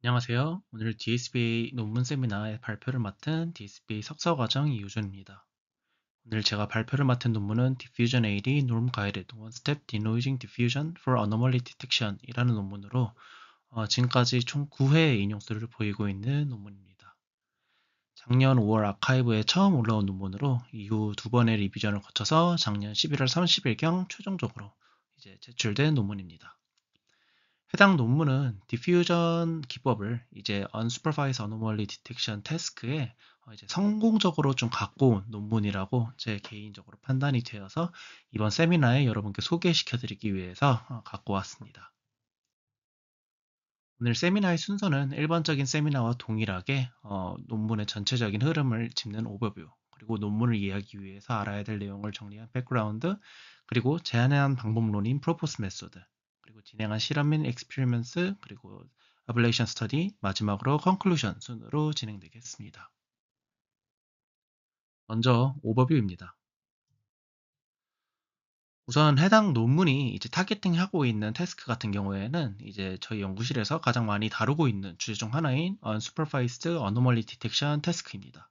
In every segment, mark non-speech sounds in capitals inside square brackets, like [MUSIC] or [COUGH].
안녕하세요. 오늘 DSBA 논문 세미나의 발표를 맡은 DSBA 석사과정 이우준입니다. 오늘 제가 발표를 맡은 논문은 Diffusion AD Norm Guided One Step Denoising Diffusion for Anomaly Detection 이라는 논문으로 어, 지금까지 총 9회의 인용수를 보이고 있는 논문입니다. 작년 5월 아카이브에 처음 올라온 논문으로 이후 두 번의 리비전을 거쳐서 작년 11월 30일경 최종적으로 이제 제출된 논문입니다. 해당 논문은 디퓨전 기법을 이제 Unsupervised Anomaly Detection Task에 어, 이제 성공적으로 좀 갖고 온 논문이라고 제 개인적으로 판단이 되어서 이번 세미나에 여러분께 소개시켜 드리기 위해서 어, 갖고 왔습니다. 오늘 세미나의 순서는 일반적인 세미나와 동일하게 어, 논문의 전체적인 흐름을 짚는 오버뷰, 그리고 논문을 이해하기 위해서 알아야 될 내용을 정리한 백그라운드, 그리고 제안한 방법론인 프로포스 메소드, 그리고 진행한 실험 및 익스피리먼스, 그리고 어블레이션 스터디, 마지막으로 컨클루션 순으로 진행되겠습니다. 먼저 오버뷰입니다. 우선 해당 논문이 이제 타겟팅하고 있는 태스크 같은 경우에는 이제 저희 연구실에서 가장 많이 다루고 있는 주제 중 하나인 Unsupervised Anomaly Detection 태스크입니다.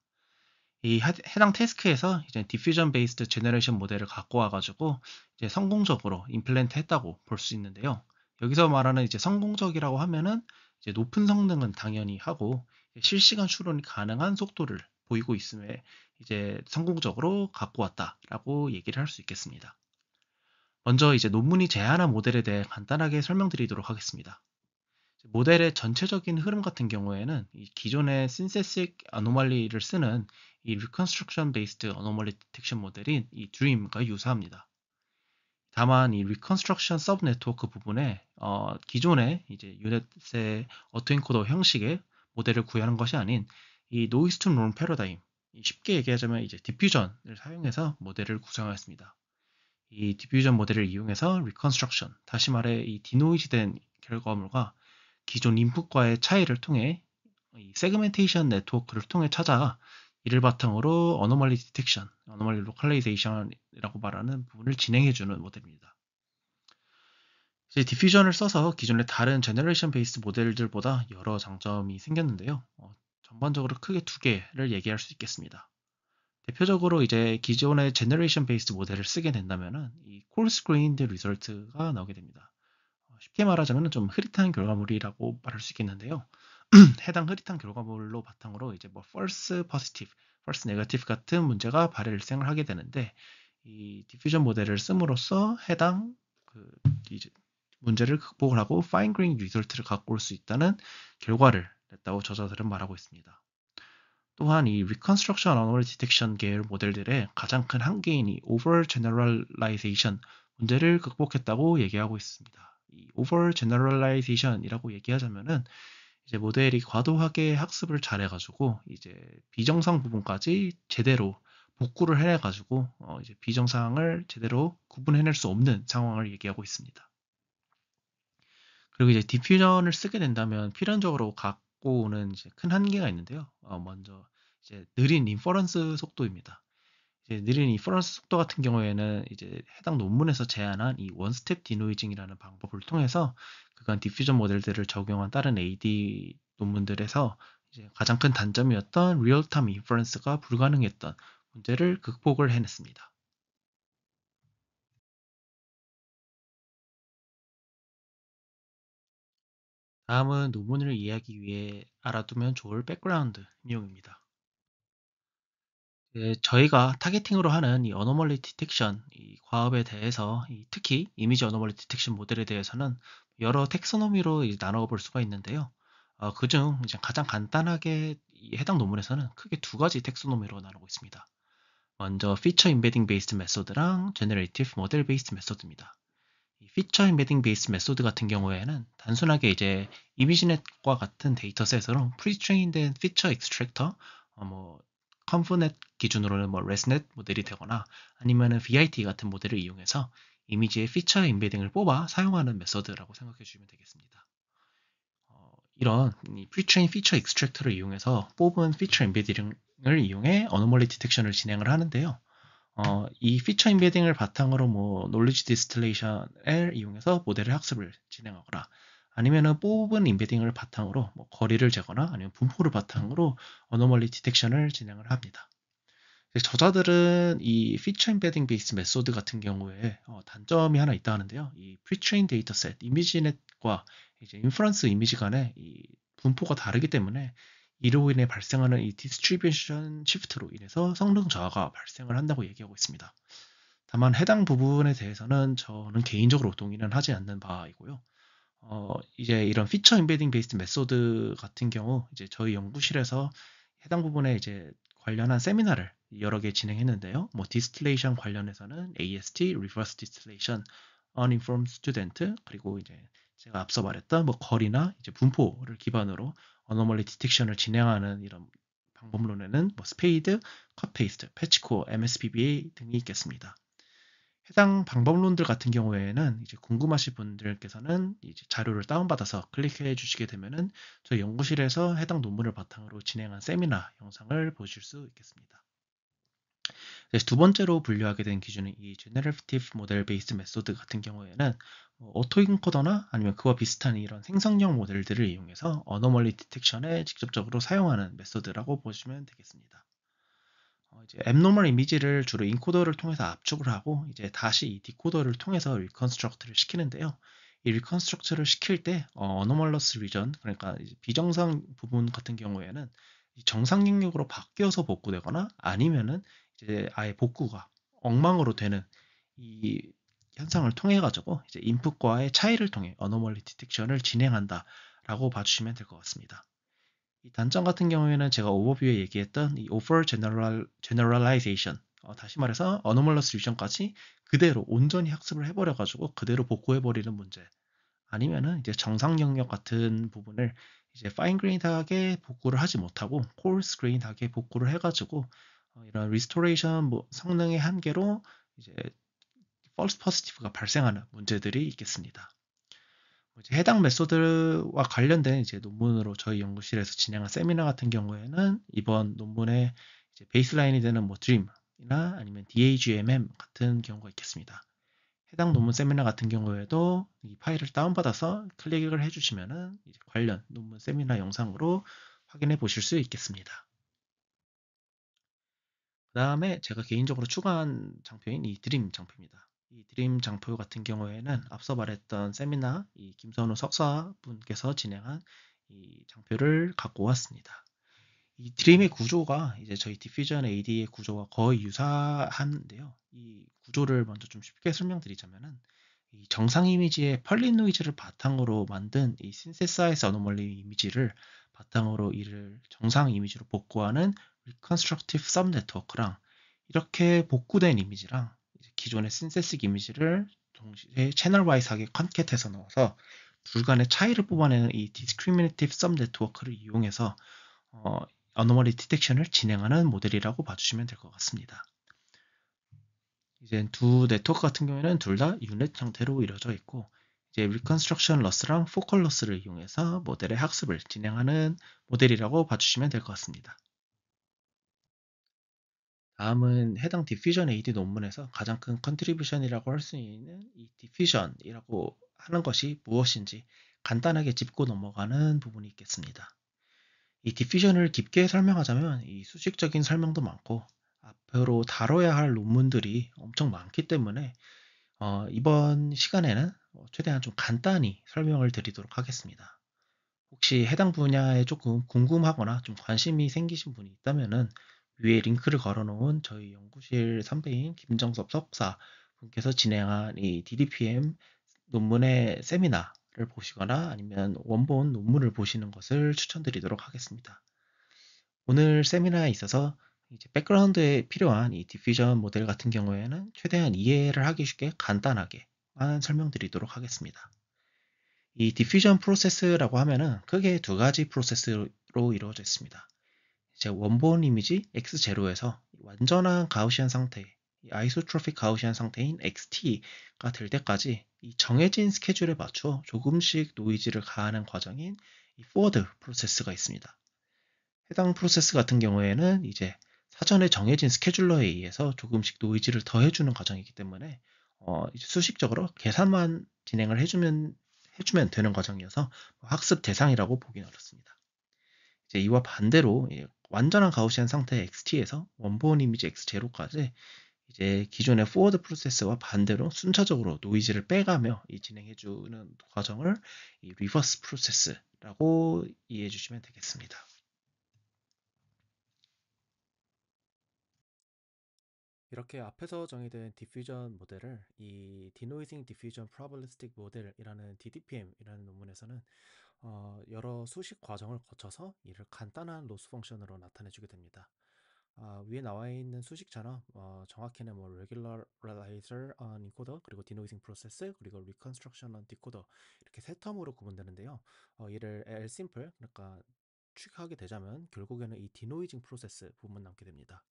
이 해당 테스크에서 이제 디퓨전 베이스드 제너레이션 모델을 갖고 와가지고 이제 성공적으로 임플랜트 했다고 볼 수 있는데요. 여기서 말하는 이제 성공적이라고 하면은 이제 높은 성능은 당연히 하고 실시간 추론이 가능한 속도를 보이고 있음에 이제 성공적으로 갖고 왔다라고 얘기를 할 수 있겠습니다. 먼저 이제 논문이 제안한 모델에 대해 간단하게 설명드리도록 하겠습니다. 모델의 전체적인 흐름 같은 경우에는 이 기존의 신세식 아노말리를 쓰는 이 Reconstruction Based Anomaly Detection 모델인 이 DREAM과 유사합니다. 다만 이 Reconstruction Sub Network 그 부분에 어, 기존의 이제 유넷의 어트인코더 형식의 모델을 구현한 것이 아닌 이 Noise to Norm 패러다임, 쉽게 얘기하자면 이제 디퓨전을 사용해서 모델을 구성하였습니다. 이 디퓨전 모델을 이용해서 Reconstruction, 다시 말해 이 디노이즈된 결과물과 기존 인풋과의 차이를 통해 이 세그멘테이션 네트워크를 통해 찾아 이를 바탕으로 어노멀리 디텍션, 어노멀리 로컬레이제이션이라고 말하는 부분을 진행해주는 모델입니다. 이제 디퓨전을 써서 기존의 다른 제너레이션 베이스 모델들보다 여러 장점이 생겼는데요. 어, 전반적으로 크게 두 개를 얘기할 수 있겠습니다. 대표적으로 이제 기존의 제너레이션 베이스 모델을 쓰게 된다면콜스크린인드 리설트가 나오게 됩니다. 쉽게 말하자면 좀 흐릿한 결과물이라고 말할 수 있겠는데요. [CLEARS THROAT] 해당 흐릿한 결과물로 바탕으로 이제 뭐 false positive, false negative 같은 문제가 발생을 하게 되는데 이 디퓨전 모델을 씀으로써 해당 그 이제 문제를 극복을 하고 fine grain result를 갖고 올 수 있다는 결과를 냈다고 저자들은 말하고 있습니다. 또한 이 reconstruction anomaly detection 계열 모델들의 가장 큰 한계인 이 over generalization 문제를 극복했다고 얘기하고 있습니다. 이 over generalization이라고 얘기하자면은 이제 모델이 과도하게 학습을 잘해가지고 이제 비정상 부분까지 제대로 복구를 해내가지고 어 이제 비정상을 제대로 구분해낼 수 없는 상황을 얘기하고 있습니다. 그리고 이제 디퓨전을 쓰게 된다면 필연적으로 갖고 오는 큰 한계가 있는데요. 어 먼저 이제 느린 인퍼런스 속도입니다. 이제 느린 이 플러스 속도 같은 경우에는 이제 해당 논문에서 제안한 이 원스텝 디노이징이라는 방법을 통해서 그간 디퓨전 모델들을 적용한 다른 AD 논문들에서 이제 가장 큰 단점이었던 리얼타임 인퍼런스가 불가능했던 문제를 극복을 해냈습니다. 다음은 논문을 이해하기 위해 알아두면 좋을 백그라운드 이용입니다. 예, 저희가 타겟팅으로 하는 이 어노멀리 디텍션 이 과업에 대해서 이 특히 이미지 어노멀리 디텍션 모델에 대해서는 여러 텍소노미로 나눠 볼 수가 있는데요. 어, 그중 가장 간단하게 해당 논문에서는 크게 두 가지 텍소노미로 나누고 있습니다. 먼저 피처 임베딩 베이스드 메소드랑 제너레이티브 모델 베이스드 메소드입니다. 피처 임베딩 베이스 메소드 같은 경우에는 단순하게 이제 이미지넷과 같은 데이터셋으로 프리트레인된 피처 익스트랙터, 어, 뭐 컴프넷 기준으로는 뭐 레스넷 모델이 되거나 아니면은 VIT 같은 모델을 이용해서 이미지의 피처 인베딩을 뽑아 사용하는 메서드라고 생각해 주시면 되겠습니다. 어, 이런 프리트레인 피처 익스트랙터를 이용해서 뽑은 피처 인베딩을 이용해 어노멀리 디텍션을 진행을 하는데요. 어, 이 피처 인베딩을 바탕으로 뭐 knowledge 을 이용해서 모델의 학습을 진행하거나 아니면은 뽑은 임베딩을 바탕으로 뭐 거리를 재거나 아니면 분포를 바탕으로 어노멀리 디텍션을 진행을 합니다. 저자들은 이 피처 인베딩 베이스 메소드 같은 경우에 어 단점이 하나 있다 하는데요. 이 프리트레인 데이터셋 이미지넷과 이제 인프런스 이미지 간의 이 분포가 다르기 때문에 이로 인해 발생하는 이 디스트리뷰션 시프트로 인해서 성능 저하가 발생을 한다고 얘기하고 있습니다. 다만 해당 부분에 대해서는 저는 개인적으로 동의는 하지 않는 바이고요. 어, 이제 이런 피처 인베딩 베이스드 메소드 같은 경우 이제 저희 연구실에서 해당 부분에 이제 관련한 세미나를 여러 개 진행했는데요. 뭐 디스틸레이션 관련해서는 AST, 리버스 디스틸레이션, uninformed student 그리고 이제 제가 앞서 말했던 뭐 거리나 이제 분포를 기반으로 어노멀리 디텍션을 진행하는 이런 방법론에는 뭐 스페이드, 컷페이스트, 패치코어, MSPBA 등이 있겠습니다. 해당 방법론들 같은 경우에는 이제 궁금하신 분들께서는 이제 자료를 다운받아서 클릭해 주시게 되면은 저희 연구실에서 해당 논문을 바탕으로 진행한 세미나 영상을 보실 수 있겠습니다. 두 번째로 분류하게 된 기준은 이 Generative Model Based Method 같은 경우에는 오토인코더나 뭐 아니면 그와 비슷한 이런 생성형 모델들을 이용해서 어노멀리 디텍션에 직접적으로 사용하는 메소드라고 보시면 되겠습니다. 앱노멀 어, 이미지를 주로 인코더를 통해서 압축을 하고 이제 다시 이 디코더를 통해서 리컨스트럭트를 시키는데요. 이 리컨스트럭트를 시킬 때 어, 어노멀러스 리전 그러니까 비정상 부분 같은 경우에는 정상 영역으로 바뀌어서 복구되거나 아니면은 이제 아예 복구가 엉망으로 되는 이 현상을 통해 가지고 이제 인풋과의 차이를 통해 어노멀리 디텍션을 진행한다라고 봐주시면 될 것 같습니다. 이 단점 같은 경우에는 제가 오버뷰에 얘기했던 이 o f e r general, generalization 어, 다시 말해서 anomalous r e v i o n 까지 그대로 온전히 학습을 해버려가지고 그대로 복구해버리는 문제 아니면은 이제 정상 영역 같은 부분을 이제 f i n 파인 그 e 인하게 복구를 하지 못하고 c o s 콜스 그 e 인하게 복구를 해가지고 어, 이런 r e s t 리스토레이션 뭐 성능의 한계로 이제 false positive가 발생하는 문제들이 있겠습니다. 뭐 해당 메소드와 관련된 이제 논문으로 저희 연구실에서 진행한 세미나 같은 경우에는 이번 논문의 베이스라인이 되는 뭐 드림이나 아니면 DAGMM 같은 경우가 있겠습니다. 해당 논문 세미나 같은 경우에도 이 파일을 다운받아서 클릭을 해주시면 관련 논문 세미나 영상으로 확인해 보실 수 있겠습니다. 그 다음에 제가 개인적으로 추가한 장표인 이 드림 장표입니다. 이 드림 장포 같은 경우에는 앞서 말했던 세미나 이 김선우 석사분께서 진행한 이 장표를 갖고 왔습니다. 이 드림의 구조가 이제 저희 디퓨전 AD의 구조와 거의 유사한데요. 이 구조를 먼저 좀 쉽게 설명드리자면은 정상 이미지의 펄린 노이즈를 바탕으로 만든 이 신세사이즈 어노멀리 이미지를 바탕으로 이를 정상 이미지로 복구하는 리컨스트럭티브 썸 네트워크랑 이렇게 복구된 이미지랑 기존의 신세스 이미지를 동시에 채널와이즈하게 컨켓해서 넣어서 불간의 차이를 뽑아내는 이 Discriminative Sum 네트워크를 이용해서 어, anomaly detection을 진행하는 모델이라고 봐주시면 될 것 같습니다. 이제 두 네트워크 같은 경우에는 둘 다 유닛 형태로 이루어져 있고 이제 reconstruction loss랑 focal loss를 이용해서 모델의 학습을 진행하는 모델이라고 봐주시면 될 것 같습니다. 다음은 해당 디퓨전 AD 논문에서 가장 큰 컨트리뷰션이라고 할 수 있는 이 디퓨전이라고 하는 것이 무엇인지 간단하게 짚고 넘어가는 부분이 있겠습니다. 이 디퓨전을 깊게 설명하자면 이 수직적인 설명도 많고 앞으로 다뤄야 할 논문들이 엄청 많기 때문에 어, 이번 시간에는 최대한 좀 간단히 설명을 드리도록 하겠습니다. 혹시 해당 분야에 조금 궁금하거나 좀 관심이 생기신 분이 있다면은 위에 링크를 걸어놓은 저희 연구실 선배인 김정섭 석사 분께서 진행한 이 DDPM 논문의 세미나를 보시거나 아니면 원본 논문을 보시는 것을 추천드리도록 하겠습니다. 오늘 세미나에 있어서 이제 백그라운드에 필요한 이 디퓨전 모델 같은 경우에는 최대한 이해를 하기 쉽게 간단하게만 설명드리도록 하겠습니다. 이 디퓨전 프로세스라고 하면은 크게 두 가지 프로세스로 이루어져 있습니다. 이제 원본 이미지 x0에서 완전한 가우시안 상태, 아이소트로픽 가우시안 상태인 xt가 될 때까지 이 정해진 스케줄에 맞춰 조금씩 노이즈를 가하는 과정인 이 포워드 프로세스가 있습니다. 해당 프로세스 같은 경우에는 이제 사전에 정해진 스케줄러에 의해서 조금씩 노이즈를 더해주는 과정이기 때문에 어, 수식적으로 계산만 진행을 해주면 해주면 되는 과정이어서 뭐 학습 대상이라고 보기는 어렵습니다. 이제 이와 반대로 완전한 가우시안 상태 XT에서 원본 이미지 X0까지 이제 기존의 포워드 프로세스와 반대로 순차적으로 노이즈를 빼가며 이 진행해주는 과정을 이 리버스 프로세스라고 이해해 주시면 되겠습니다. 이렇게 앞에서 정의된 디퓨전 모델을 이 디노이징 디퓨전 프로블리스틱 모델이라는 DDPM이라는 논문에서는 어, 여러 수식 과정을 거쳐서 이를 간단한 로스 펑션으로 나타내주게 됩니다. 아, 위에 나와 있는 수식처럼 어, 정확히는 뭐 regularizer on encoder 그리고 denoising process 그리고 reconstruction on decoder 이렇게 세 텀으로 구분되는데요. 어, 이를 L simple 그러니까 추격하게 되자면 결국에는 이 디노이징 프로세스 부분 남게 됩니다.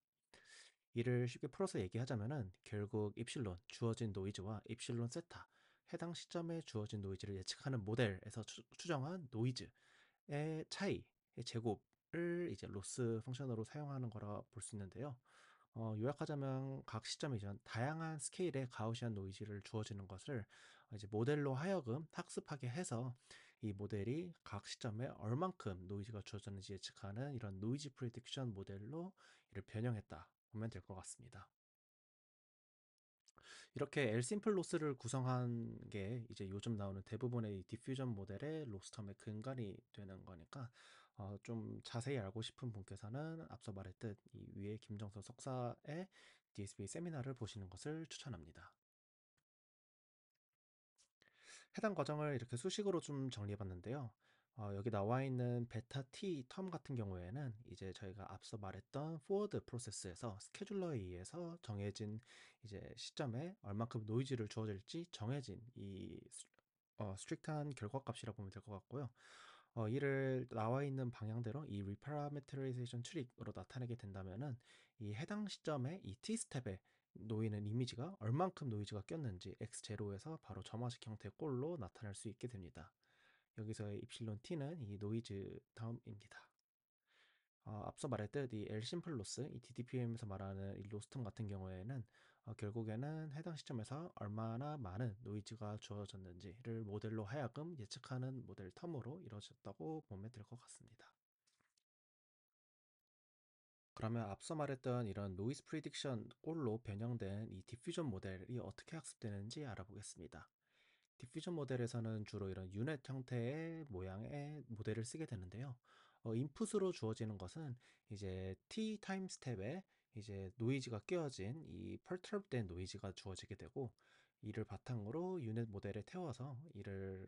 이를 쉽게 풀어서 얘기하자면은 결국 입실론 주어진 노이즈와 입실론 세타 해당 시점에 주어진 노이즈를 예측하는 모델에서 추, 정한 노이즈의 차이의 제곱을 이제 로스 펑션으로 사용하는 거라 볼 수 있는데요. 어, 요약하자면 각 시점에 전 다양한 스케일의 가우시안 노이즈를 주어지는 것을 이제 모델로 하여금 학습하게 해서 이 모델이 각 시점에 얼만큼 노이즈가 주어졌는지 예측하는 이런 노이즈 프리딕션 모델로 이를 변형했다 보면 될 것 같습니다. 이렇게 엘심플 로스를 구성한 게 이제 요즘 나오는 대부분의 디퓨전 모델의 로스텀의 근간이 되는 거니까 어, 좀 자세히 알고 싶은 분께서는 앞서 말했듯 이 위에 김정서 석사의 DSB 세미나를 보시는 것을 추천합니다. 해당 과정을 이렇게 수식으로 좀 정리해봤는데요. 어, 여기 나와 있는 베타 t 텀 같은 경우에는 이제 저희가 앞서 말했던 포워드 프로세스에서 스케줄러에 의해서 정해진 이제 시점에 얼만큼 노이즈를 주어질지 정해진 이 어, 스트릭트한 결과값이라 고 보면 될 것 같고요. 어, 이를 나와 있는 방향대로 이 리파라메트라이제이션 트릭으로 나타내게 된다면은 이 해당 시점에 이 t 스텝에 놓이는 이미지가 얼만큼 노이즈가 꼈는지 x 제로에서 바로 점화식 형태의 꼴로 나타낼 수 있게 됩니다. 여기서의 입실론 t는 이 노이즈 다음입니다. 어, 앞서 말했듯 이 엘심플로스, 이 DDPM에서 말하는 이 로스텀 같은 경우에는 어, 결국에는 해당 시점에서 얼마나 많은 노이즈가 주어졌는지를 모델로 하여금 예측하는 모델 텀으로 이루어졌다고 보면 될 것 같습니다. 그러면 앞서 말했던 이런 노이즈 프리딕션 꼴로 변형된 이 디퓨전 모델이 어떻게 학습되는지 알아보겠습니다. 디퓨전 모델에서는 주로 이런 유넷 형태의 모양의 모델을 쓰게 되는데요. 어, 인풋으로 주어지는 것은 이제 t 타임 스텝에 이제 노이즈가 끼어진 이 perturb된 노이즈가 주어지게 되고 이를 바탕으로 유넷 모델에 태워서 이를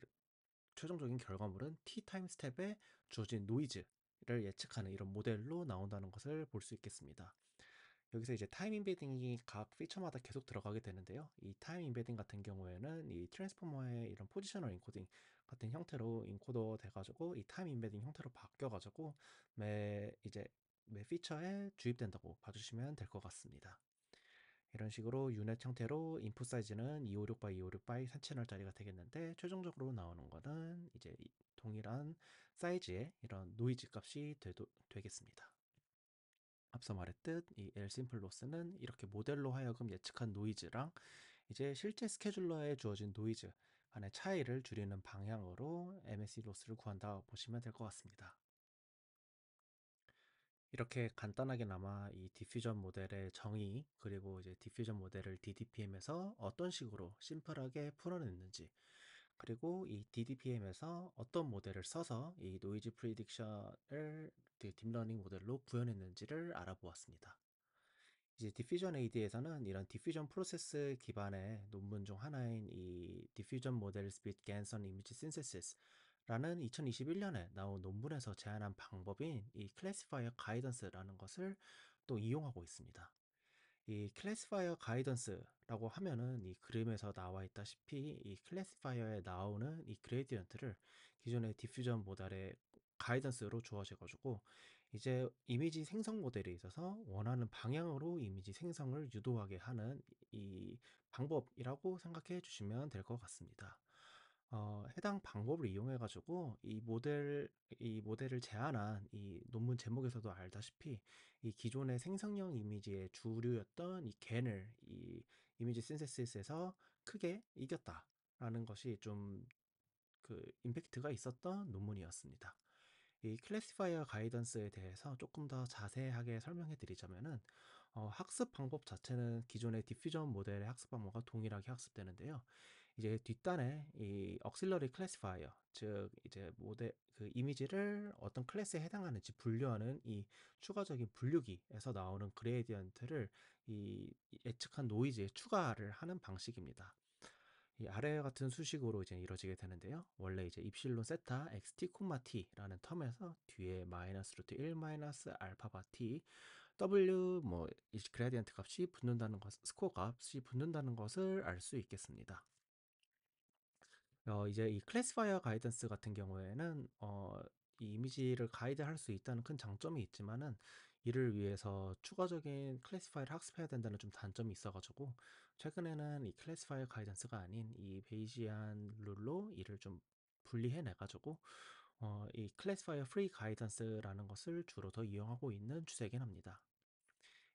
최종적인 결과물은 t 타임 스텝에 주어진 노이즈를 예측하는 이런 모델로 나온다는 것을 볼 수 있겠습니다. 여기서 이제 타임 인베딩이 각 피처마다 계속 들어가게 되는데요. 이 타임 인베딩 같은 경우에는 이 트랜스포머의 이런 포지셔널 인코딩 같은 형태로 인코더 돼가지고 이 타임 인베딩 형태로 바뀌어가지고 매 이제 매 피처에 주입된다고 봐주시면 될 것 같습니다. 이런 식으로 유넷 형태로 인풋 사이즈는 256 b 256 b 3채널짜리가 되겠는데 최종적으로 나오는 거는 이제 동일한 사이즈의 이런 노이즈 값이 되도, 되겠습니다. 앞서 말했듯 이 L 심플로스는 이렇게 모델로 하여금 예측한 노이즈랑 이제 실제 스케줄러에 주어진 노이즈 간의 차이를 줄이는 방향으로 MSE 로스를 구한다 보시면 될 것 같습니다. 이렇게 간단하게나마 이 디퓨전 모델의 정의 그리고 이제 디퓨전 모델을 DDPM에서 어떤 식으로 심플하게 풀어냈는지 그리고 이 DDPM에서 어떤 모델을 써서 이 노이즈 프리딕션을 딥러닝 모델로 구현했는지를 알아보았습니다. 이제 디퓨전 AD에서는 이런 디퓨전 프로세스 기반의 논문 중 하나인 이 디퓨전 모델스 with Ganson i 라는 2021년에 나온 논문에서 제안한 방법인 이 클래시파이어 가이던스라는 것을 또 이용하고 있습니다. 이클래스파이어 가이던스라고 하면은 이 그림에서 나와 있다시피 이클래스파이어에 나오는 이 그레디언트를 기존의 디퓨전 모델의 가이던스로 주어져 가지고 이제 이미지 생성 모델에 있어서 원하는 방향으로 이미지 생성을 유도하게 하는 이 방법이라고 생각해 주시면 될 것 같습니다. 어, 해당 방법을 이용해 가지고 이 모델 이 모델을 제안한 이 논문 제목에서도 알다시피 이 기존의 생성형 이미지의 주류였던 이 겐을 이 이미지 신세시스에서 크게 이겼다라는 것이 좀 그 임팩트가 있었던 논문이었습니다. 이 클래시파이어 가이던스에 대해서 조금 더 자세하게 설명해 드리자면은 어, 학습 방법 자체는 기존의 디퓨전 모델의 학습 방법과 동일하게 학습되는데요. 이제 뒷단에 이 auxiliary classifier 즉 이제 모델 그 이미지를 어떤 클래스에 해당하는지 분류하는 이 추가적인 분류기에서 나오는 그레디언트를 이 예측한 노이즈에 추가를 하는 방식입니다. 이 아래 같은 수식으로 이제 이루어지게 되는데요. 원래 이제 입실론 세타 xt 콤마 t라는 텀에서 뒤에 마이너스 루트 1 마이너스 알파바 t w 뭐 이 그레디언트 값이 붙는다는 것 스코어 값이 붙는다는 것을 알 수 있겠습니다. 어, 이제 이클래스파이어 가이던스 같은 경우에는 어, 이 이미지를 가이드할 수 있다는 큰 장점이 있지만은 이를 위해서 추가적인 클래스파이를 학습해야 된다는 좀 단점이 있어가지고 최근에는 이클래스파이어 가이던스가 아닌 이 베이지안 룰로 이를 좀 분리해내가지고 어, 이클래스파이어 프리 가이던스라는 것을 주로 더 이용하고 있는 추세긴 합니다.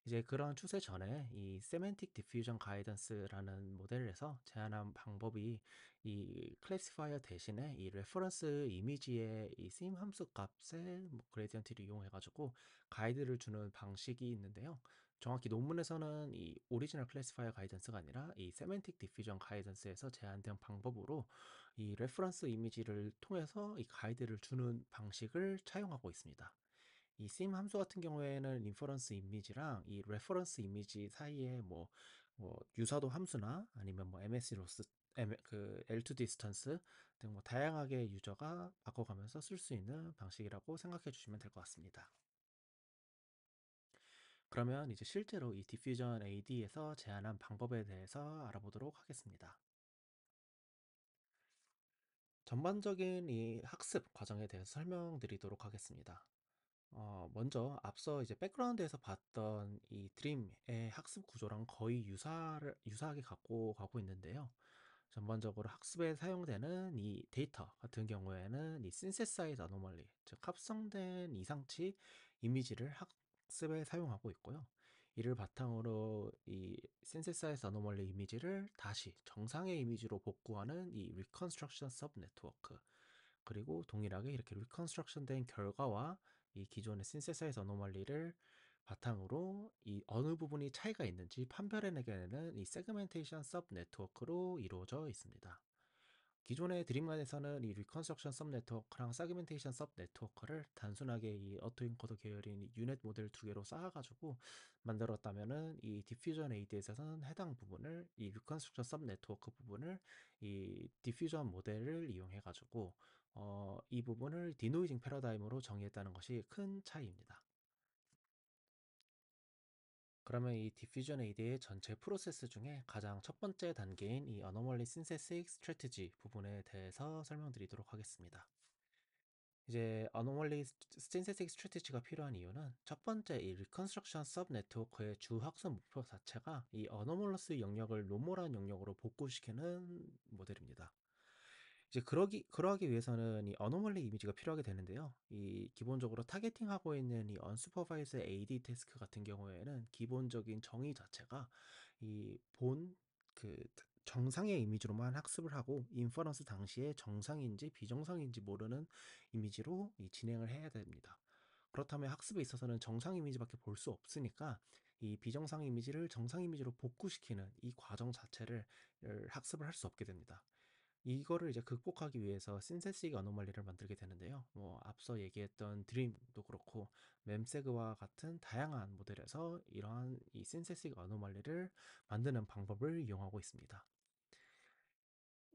이제 그런 추세 전에 이 세멘틱 디퓨전 가이던스라는 모델에서 제안한 방법이 이 클래시파이어 대신에 이 레퍼런스 이미지의 이 쓰임 함수 값에 뭐 그레디언트를 이용해 가지고 가이드를 주는 방식이 있는데요. 정확히 논문에서는 이 오리지널 클래시파이어 가이던스가 아니라 이 세멘틱 디퓨전 가이던스에서 제안된 방법으로 이 레퍼런스 이미지를 통해서 이 가이드를 주는 방식을 차용하고 있습니다. 이 sim 함수 같은 경우에는 인퍼런스 이미지랑 이 레퍼런스 이미지 사이에 뭐, 뭐 유사도 함수나 아니면 뭐 m s 로스 그 L2 디스턴스 등 뭐 다양하게 유저가 바꿔가면서 쓸 수 있는 방식이라고 생각해 주시면 될 것 같습니다. 그러면 이제 실제로 이 diffusion AD에서 제안한 방법에 대해서 알아보도록 하겠습니다. 전반적인 이 학습 과정에 대해서 설명드리도록 하겠습니다. 어, 먼저 앞서 이제 백그라운드에서 봤던 이 드림의 학습 구조랑 거의 유사를, 유사하게 갖고 가고 있는데요. 전반적으로 학습에 사용되는 이 데이터 같은 경우에는 이 synthesized anomaly, 즉 합성된 이상치 이미지를 학습에 사용하고 있고요. 이를 바탕으로 이 synthesized anomaly 이미지를 다시 정상의 이미지로 복구하는 이 reconstruction sub network 그리고 동일하게 이렇게 reconstruction 된 결과와 이 기존의 신세사이즈 어노멀리를 바탕으로 이 어느 부분이 차이가 있는지 판별해내기에는 이 세그멘테이션 섭 네트워크로 이루어져 있습니다. 기존의 드림관에서는 이 리컨스트럭션 섭 네트워크랑 세그멘테이션 섭 네트워크를 단순하게 이 어토인코더 계열인 유넷 모델 두 개로 쌓아가지고 만들었다면은 이 디퓨전 AD에서는 해당 부분을 이 리컨스트럭션 섭 네트워크 부분을 이 디퓨전 모델을 이용해가지고 어, 이 부분을 디노이징 패러다임으로 정의했다는 것이 큰 차이입니다. 그러면 이 디퓨전 AD의 전체 프로세스 중에 가장 첫 번째 단계인 이 anomaly synthetic strategy 부분에 대해서 설명드리도록 하겠습니다. 이제 anomaly synthetic strategy가 필요한 이유는 첫 번째 이 reconstruction sub network의 주 학습 목표 자체가 이 anomalous 영역을 노멀한 영역으로 복구시키는 모델입니다. 이제 그러기 그러하기 위해서는 이 어노멀리 이미지가 필요하게 되는데요. 이 기본적으로 타겟팅하고 있는 이 언슈퍼바이즈 AD 테스크 같은 경우에는 기본적인 정의 자체가 이 본 그 정상의 이미지로만 학습을 하고 인퍼런스 당시에 정상인지 비정상인지 모르는 이미지로 이 진행을 해야 됩니다. 그렇다면 학습에 있어서는 정상 이미지밖에 볼 수 없으니까 이 비정상 이미지를 정상 이미지로 복구시키는 이 과정 자체를 학습을 할 수 없게 됩니다. 이거를 이제 극복하기 위해서 신세식 어노말리를 만들게 되는데요. 뭐 앞서 얘기했던 드림도 그렇고 맴세그와 같은 다양한 모델에서 이러한 이 신세식 어노말리를 만드는 방법을 이용하고 있습니다.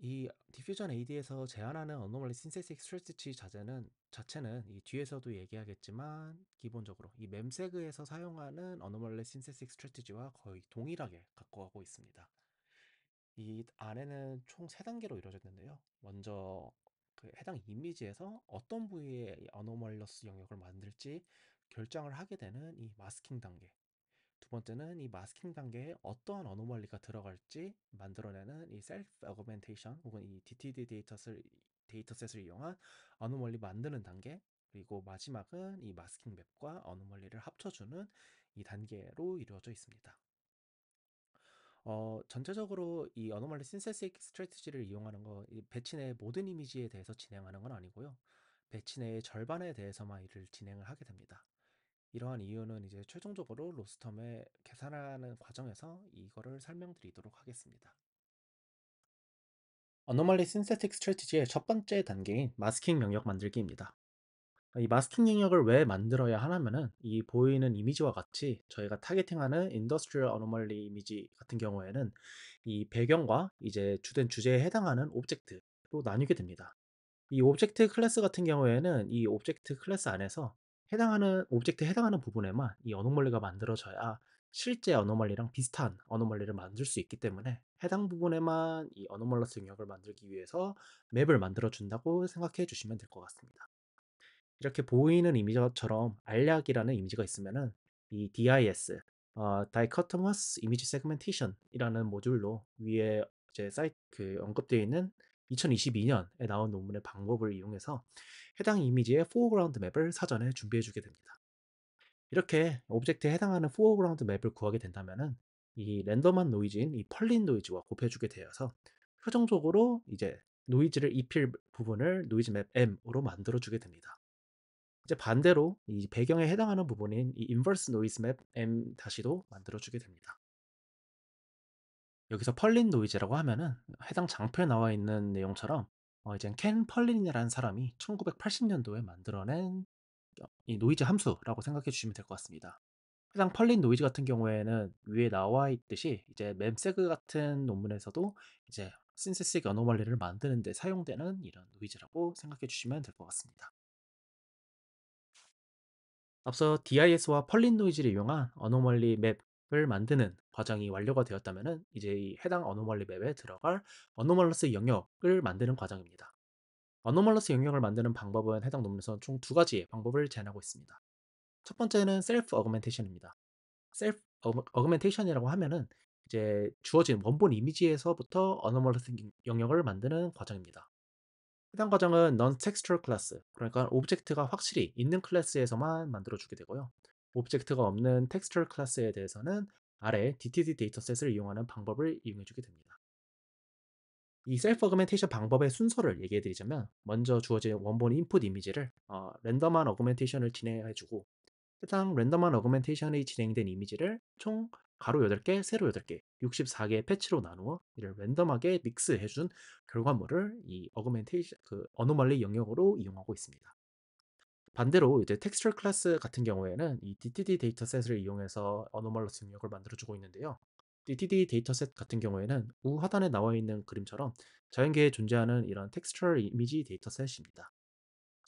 이 디퓨전 AD에서 제안하는 어노멀리 신세식 스트레치 자체는 자체는 이 뒤에서도 얘기하겠지만 기본적으로 이 맴세그에서 사용하는 어노멀리 신세식 스트레치와 거의 동일하게 갖고 가고 있습니다. 이 안에는 총 3단계로 이루어졌는데요. 먼저 그 해당 이미지에서 어떤 부위의 어노멀러스 영역을 만들지 결정을 하게 되는 이 마스킹 단계. 두 번째는 이 마스킹 단계에 어떠한 어노멀리가 들어갈지 만들어내는 이 셀프 어그멘테이션 혹은 이 DTD 데이터셋을, 데이터셋을 이용한 어노멀리 만드는 단계 그리고 마지막은 이 마스킹 맵과 어노멀리를 합쳐주는 이 단계로 이루어져 있습니다. 어, 전체적으로 이 어노멀리 신세스틱 스트레티지를 이용하는 거, 이 배치 내 모든 이미지에 대해서 진행하는 건 아니고요. 배치 내의 절반에 대해서만 이를 진행을 하게 됩니다. 이러한 이유는 이제 최종적으로 로스텀에 계산하는 과정에서 이거를 설명드리도록 하겠습니다. 어노멀리 신세틱 스트레티지의 첫 번째 단계인 마스킹 명역 만들기입니다. 이 마스킹 영역을 왜 만들어야 하냐면은 이 보이는 이미지와 같이 저희가 타겟팅하는 인더스트리얼 어노멀리 이미지 같은 경우에는 이 배경과 이제 주된 주제에 해당하는 옵젝트로 나뉘게 됩니다. 이 옵젝트 클래스 같은 경우에는 이 옵젝트 클래스 안에서 해당하는 옵젝트에 해당하는 부분에만 이 어노멀리가 만들어져야 실제 어노멀리랑 비슷한 어노멀리를 만들 수 있기 때문에 해당 부분에만 이 어노멀러스 영역을 만들기 위해서 맵을 만들어 준다고 생각해 주시면 될 것 같습니다. 이렇게 보이는 이미지처럼 알약이라는 이미지가 있으면은 이 DIS 어, Dichotomous Image Segmentation이라는 모듈로 위에 제 사이트 그 언급되어 있는 2022년에 나온 논문의 방법을 이용해서 해당 이미지의 foreground 맵을 사전에 준비해 주게 됩니다. 이렇게 오브젝트에 해당하는 foreground 맵을 구하게 된다면은 이 랜덤한 노이즈인 이 펄린 노이즈와 곱해주게 되어서 표정적으로 이제 노이즈를 입힐 부분을 노이즈 맵 M으로 만들어 주게 됩니다. 이제 반대로 이 배경에 해당하는 부분인 이 inverse noise map m 다시도 만들어주게 됩니다. 여기서 펄린 노이즈라고 하면은 해당 장표에 나와 있는 내용처럼 어 이젠 켄 펄린이라는 사람이 1980년도에 만들어낸 이 노이즈 함수라고 생각해 주시면 될 것 같습니다. 해당 펄린 노이즈 같은 경우에는 위에 나와 있듯이 이제 맴세그 같은 논문에서도 이제 신세식 스 어노멀리를 만드는데 사용되는 이런 노이즈라고 생각해 주시면 될 것 같습니다. 앞서 DIS와 펄린 노이즈를 이용한 어노멀리 맵을 만드는 과정이 완료가 되었다면 이제 이 해당 어노멀리 맵에 들어갈 어노멀러스 영역을 만드는 과정입니다. 어노멀러스 영역을 만드는 방법은 해당 논문에서 총 두 가지의 방법을 제안하고 있습니다. 첫 번째는 셀프 어그멘테이션입니다. 셀프 어그멘테이션이라고 하면은 이제 주어진 원본 이미지에서부터 어노멀러스 영역을 만드는 과정입니다. 해당 과정은 non-textual 클래스, 그러니까 오브젝트가 확실히 있는 클래스에서만 만들어주게 되고요. 오브젝트가 없는 t t e x 텍스 l 클래스에 대해서는 아래 DTD 데이터셋을 이용하는 방법을 이용해주게 됩니다. 이 셀프 어그멘테이션 방법의 순서를 얘기해드리자면 먼저 주어진 원본 인풋 이미지를 어, 랜덤한 어그멘테이션을 진행해주고 해당 랜덤한 어그멘테이션이 진행된 이미지를 총 가로 8개, 세로 8개, 64개의 패치로 나누어 이를 랜덤하게 믹스해준 결과물을 이 어그멘테이션, 그 어노말리 영역으로 이용하고 있습니다. 반대로 이제 텍스처 클래스 같은 경우에는 이 DTD 데이터셋을 이용해서 어노멀러스 영역을 만들어주고 있는데요. DTD 데이터셋 같은 경우에는 우하단에 나와 있는 그림처럼 자연계에 존재하는 이런 텍스처 이미지 데이터셋입니다.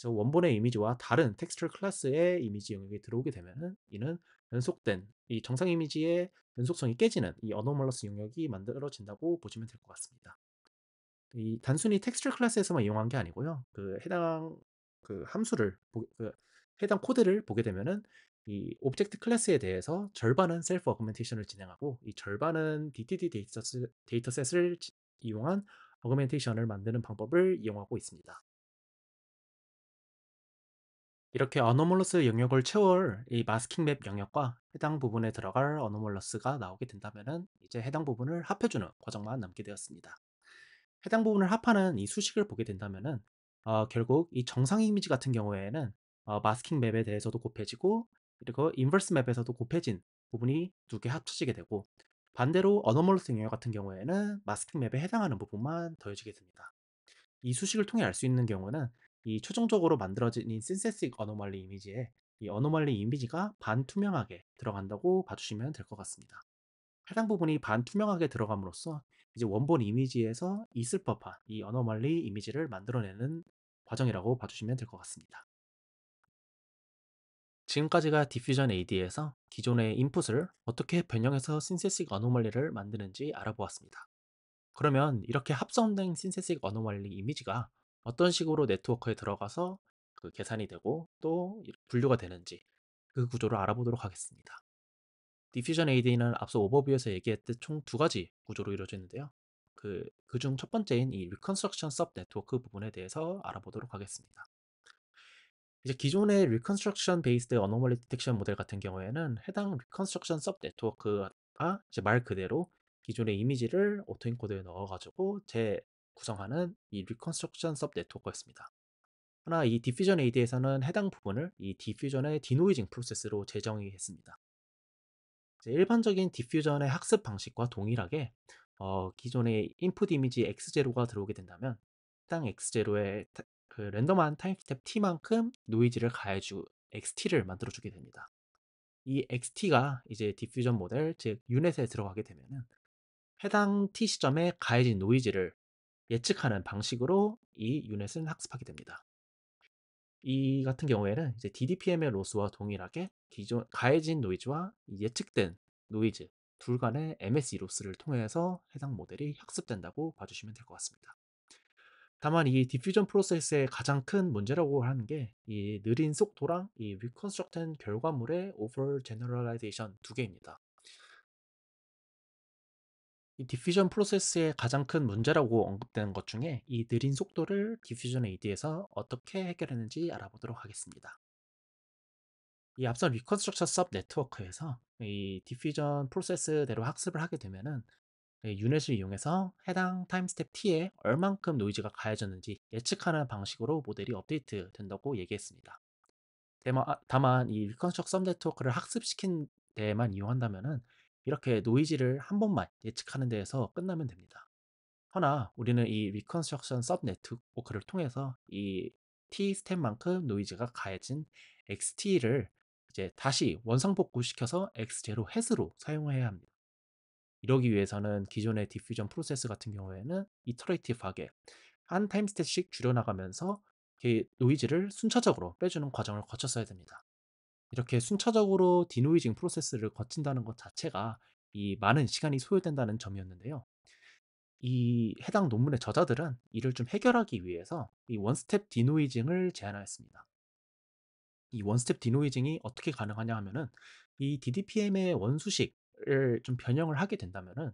그 원본의 이미지와 다른 텍스처 클래스의 이미지 영역에 들어오게 되면 이는 연속된 이 정상 이미지의 연속성이 깨지는 이 어노멀러스 영역이 만들어진다고 보시면 될 것 같습니다. 이 단순히 텍스처 클래스에서만 이용한 게 아니고요. 그 해당 그 함수를 그 해당 코드를 보게 되면은 이 오브젝트 클래스에 대해서 절반은 셀프 어그멘테이션을 진행하고 이 절반은 DTD 데이터셋을 이용한 어그멘테이션을 만드는 방법을 이용하고 있습니다. 이렇게 어노멀러스 영역을 채울 이 마스킹 맵 영역과 해당 부분에 들어갈 어노멀러스가 나오게 된다면 이제 해당 부분을 합해주는 과정만 남게 되었습니다. 해당 부분을 합하는 이 수식을 보게 된다면 어, 결국 이 정상 이미지 같은 경우에는 어, 마스킹 맵에 대해서도 곱해지고 그리고 인버스 맵에서도 곱해진 부분이 두 개 합쳐지게 되고 반대로 어노멀러스 영역 같은 경우에는 마스킹 맵에 해당하는 부분만 더해지게 됩니다. 이 수식을 통해 알 수 있는 경우는 이 최종적으로 만들어진 이 신세식 어노말리 이미지에 이 어노말리 이미지가 반투명하게 들어간다고 봐주시면 될 것 같습니다. 해당 부분이 반투명하게 들어감으로써 이제 원본 이미지에서 있을 법한 이 어노말리 이미지를 만들어내는 과정이라고 봐주시면 될 것 같습니다. 지금까지가 Diffusion AD에서 기존의 인풋을 어떻게 변형해서 신세식 어노말리를 만드는지 알아보았습니다. 그러면 이렇게 합성된 신세식 어노말리 이미지가 어떤 식으로 네트워크에 들어가서 그 계산이 되고 또 분류가 되는지 그 구조를 알아보도록 하겠습니다. 디퓨전 AD는 앞서 오버뷰에서 얘기했듯 총 두 가지 구조로 이루어져 있는데요. 그, 그중 첫 번째인 이 Reconstruction Sub Network 부분에 대해서 알아보도록 하겠습니다. 이제 기존의 Reconstruction Based Anomaly Detection 모델 같은 경우에는 해당 Reconstruction Sub Network가 이제 말 그대로 기존의 이미지를 오토인코드에 넣어가지고 제 구성하는 이 리컨스트럭션 섭 네트워크였습니다. 하나 이 디퓨전 AD에서는 해당 부분을 이 디퓨전의 디노이징 프로세스로 재정의했습니다. 일반적인 디퓨전의 학습 방식과 동일하게 어, 기존의 인풋 이미지 x0가 들어오게 된다면 해당 x0의 그 랜덤한 타임 스텝 t만큼 노이즈를 가해주 xt를 만들어주게 됩니다. 이 xt가 이제 디퓨전 모델 즉 유넷에 들어가게 되면 해당 t 시점에 가해진 노이즈를 예측하는 방식으로 이 유닛은 학습하게 됩니다. 이 같은 경우에는 이제 DDPM의 로스와 동일하게 기존 가해진 노이즈와 예측된 노이즈 둘 간의 MSE 로스를 통해서 해당 모델이 학습된다고 봐주시면 될 것 같습니다. 다만 이 디퓨전 프로세스의 가장 큰 문제라고 하는 게 이 느린 속도랑 이 reconstructed 결과물의 over generalization 두 개입니다. 이 디퓨전 프로세스의 가장 큰 문제라고 언급되는 것 중에 이 느린 속도를 디퓨전 AD에서 어떻게 해결했는지 알아보도록 하겠습니다. 이앞서 리컨스트럭처 섭 네트워크에서 이 디퓨전 프로세스대로 학습을 하게 되면은 유넷을 이용해서 해당 타임스텝 t에 얼만큼 노이즈가 가해졌는지 예측하는 방식으로 모델이 업데이트 된다고 얘기했습니다. 다만 이 리컨스트럭 섭 네트워크를 학습시킨 데에만 이용한다면은 이렇게 노이즈를 한 번만 예측하는 데에서 끝나면 됩니다. 허나 우리는 이 Reconstruction s u b n e t w o r k 를 통해서 이 t 스텝만큼 노이즈가 가해진 xt를 이제 다시 원상복구시켜서 x0 햇으로 사용해야 합니다. 이러기 위해서는 기존의 디퓨전 프로세스 같은 경우에는 이터레이티브하게 한 타임스텝씩 줄여나가면서 그 노이즈를 순차적으로 빼주는 과정을 거쳤어야 됩니다. 이렇게 순차적으로 디노이징 프로세스를 거친다는 것 자체가 이 많은 시간이 소요된다는 점이었는데요. 이 해당 논문의 저자들은 이를 좀 해결하기 위해서 이 원스텝 디노이징을 제안하였습니다. 이 원스텝 디노이징이 어떻게 가능하냐 하면은 이 DDPM의 원수식을 좀 변형을 하게 된다면은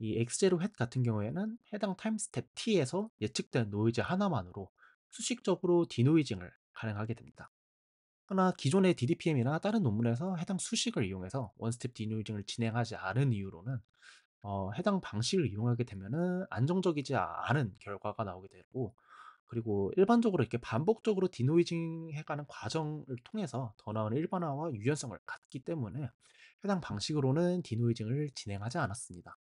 이 X0 헷 같은 경우에는 해당 타임 스텝 T에서 예측된 노이즈 하나만으로 수식적으로 디노이징을 가능하게 됩니다. 그러나 기존의 DDPM이나 다른 논문에서 해당 수식을 이용해서 원스텝 디노이징을 진행하지 않은 이유로는 어, 해당 방식을 이용하게 되면 안정적이지 않은 결과가 나오게 되고 그리고 일반적으로 이렇게 반복적으로 디노이징 해가는 과정을 통해서 더 나은 일반화와 유연성을 갖기 때문에 해당 방식으로는 디노이징을 진행하지 않았습니다.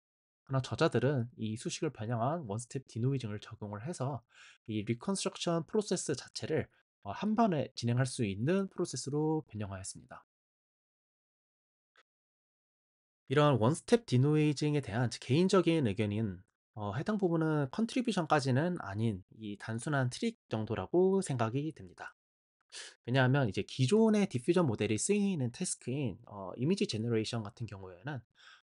그러나 저자들은 이 수식을 변형한 원스텝 디노이징을 적용을 해서 이 리컨스트럭션 프로세스 자체를 어, 한 번에 진행할 수 있는 프로세스로 변형하였습니다. 이런 원스텝 디노이징에 대한 개인적인 의견인 어, 해당 부분은 컨트리뷰션까지는 아닌 이 단순한 트릭 정도라고 생각이 됩니다 왜냐하면 이제 기존의 디퓨전 모델이 쓰이는 태스크인 어, 이미지 제너레이션 같은 경우에는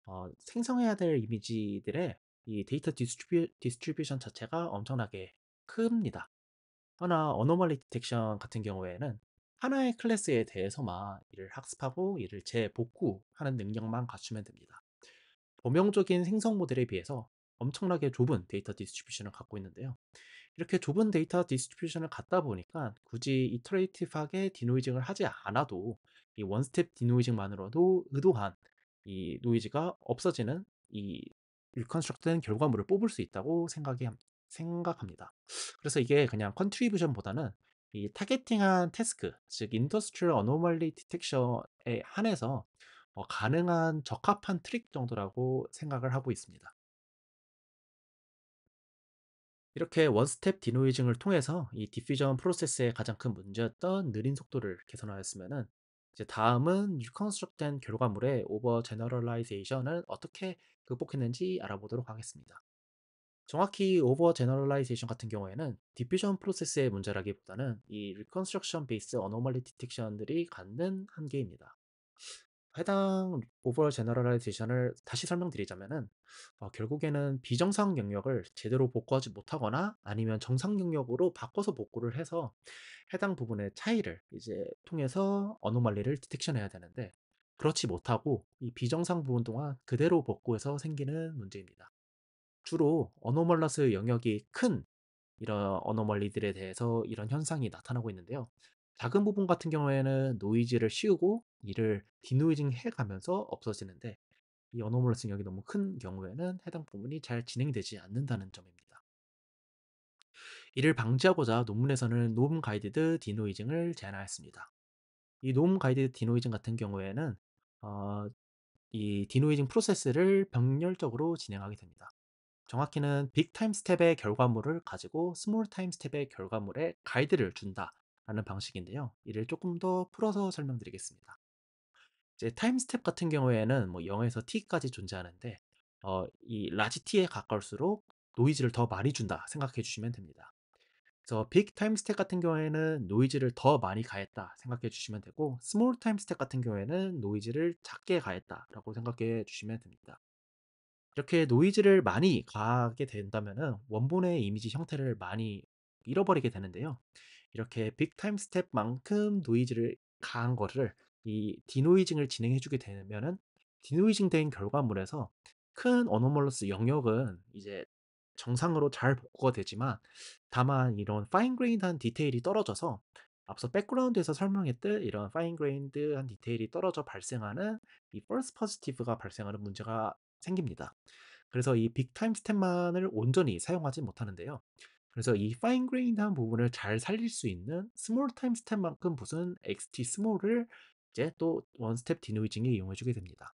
어, 생성해야 될 이미지들의 이 데이터 디스트리뷰, 디스트리뷰션 자체가 엄청나게 큽니다. 허나 어노멀리 디텍션 같은 경우에는 하나의 클래스에 대해서만 이를 학습하고 이를 재복구하는 능력만 갖추면 됩니다. 범용적인 생성 모델에 비해서 엄청나게 좁은 데이터 디스트리뷰션을 갖고 있는데요. 이렇게 좁은 데이터 디스트리뷰션을 갖다 보니까 굳이 이터레이티브하게 디노이징을 하지 않아도 이 원스텝 디노이징만으로도 의도한 이 노이즈가 없어지는 이 리컨스트럭트된 결과물을 뽑을 수 있다고 생각이 합니다. 생각합니다. 그래서 이게 그냥 컨트리뷰션보다는 이 타겟팅한 태스크, 즉 인더스트리얼 어노멀리 디텍션에 한해서 어, 가능한 적합한 트릭 정도라고 생각을 하고 있습니다. 이렇게 원스텝 디노이징을 통해서 이 디퓨전 프로세스의 가장 큰 문제였던 느린 속도를 개선하였으면은 이제 다음은 뉴컨스트럭된 결과물의 오버 제너럴라이제이션을 어떻게 극복했는지 알아보도록 하겠습니다. 정확히 오버 제너럴라이제이션 같은 경우에는 디퓨전 프로세스의 문제라기보다는 이 리컨스트럭션 베이스 어노멀리 디텍션들이 갖는 한계입니다. 해당 오버 제너럴라이제이션을 다시 설명드리자면은 어, 결국에는 비정상 영역을 제대로 복구하지 못하거나 아니면 정상 영역으로 바꿔서 복구를 해서 해당 부분의 차이를 이제 통해서 어노말리를 디텍션해야 되는데 그렇지 못하고 이 비정상 부분 동안 그대로 복구해서 생기는 문제입니다. 주로 어노멀러스 영역이 큰 이런 어노멀리들에 대해서 이런 현상이 나타나고 있는데요. 작은 부분 같은 경우에는 노이즈를 씌우고 이를 디노이징 해가면서 없어지는데 이 어노멀러스 영역이 너무 큰 경우에는 해당 부분이 잘 진행되지 않는다는 점입니다. 이를 방지하고자 논문에서는 노음 가이드드 디노이징을 제안하였습니다. 이 노음 가이드 디노이징 같은 경우에는 어, 이 디노이징 프로세스를 병렬적으로 진행하게 됩니다. 정확히는 빅 타임 스텝의 결과물을 가지고 스몰 타임 스텝의 결과물에 가이드를 준다 라는 방식인데요. 이를 조금 더 풀어서 설명드리겠습니다. 이제 타임 스텝 같은 경우에는 뭐 0에서 t까지 존재하는데 어, 이 라지 t에 가까울수록 노이즈를 더 많이 준다 생각해 주시면 됩니다. 그래서 빅 타임 스텝 같은 경우에는 노이즈를 더 많이 가했다 생각해 주시면 되고 스몰 타임 스텝 같은 경우에는 노이즈를 작게 가했다라고 생각해 주시면 됩니다. 이렇게 노이즈를 많이 가게 된다면 원본의 이미지 형태를 많이 잃어버리게 되는데요. 이렇게 빅타임 스텝만큼 노이즈를 가한 거를 이 디노이징을 진행해주게 되면은 디노이징 된 결과물에서 큰 어노멀러스 영역은 이제 정상으로 잘 복구가 되지만 다만 이런 파인그레인드한 디테일이 떨어져서 앞서 백그라운드에서 설명했듯 이런 파인그레인드한 디테일이 떨어져 발생하는 이 펄스 퍼지티브가 발생하는 문제가 생깁니다. 그래서 이 빅타임 스텝만을 온전히 사용하지 못하는데요. 그래서 이 파인 그레인한 부분을 잘 살릴 수 있는 스몰 타임 스텝만큼 무슨 XT 스몰을 이제 또 원스텝 디노이징에 이용해주게 됩니다.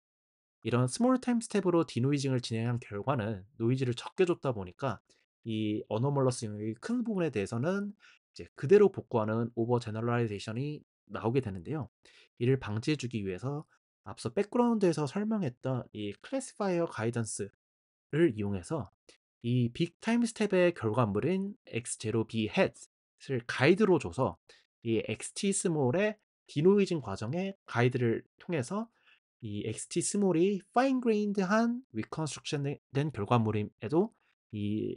이런 스몰 타임 스텝으로 디노이징을 진행한 결과는 노이즈를 적게 줬다 보니까 이 어노멀러스 영역의 큰 부분에 대해서는 이제 그대로 복구하는 오버 제너럴라이제이션이 나오게 되는데요. 이를 방지해주기 위해서 앞서 백그라운드에서 설명했던 이 클래시파이어 가이던스를 이용해서 이 빅타임 스텝의 결과물인 x0b head을 가이드로 줘서 이 xt 스몰의 디노이징 과정의 가이드를 통해서 이 xt 스몰이 파인 그레인드한 리컨스트럭션된 결과물임에도 이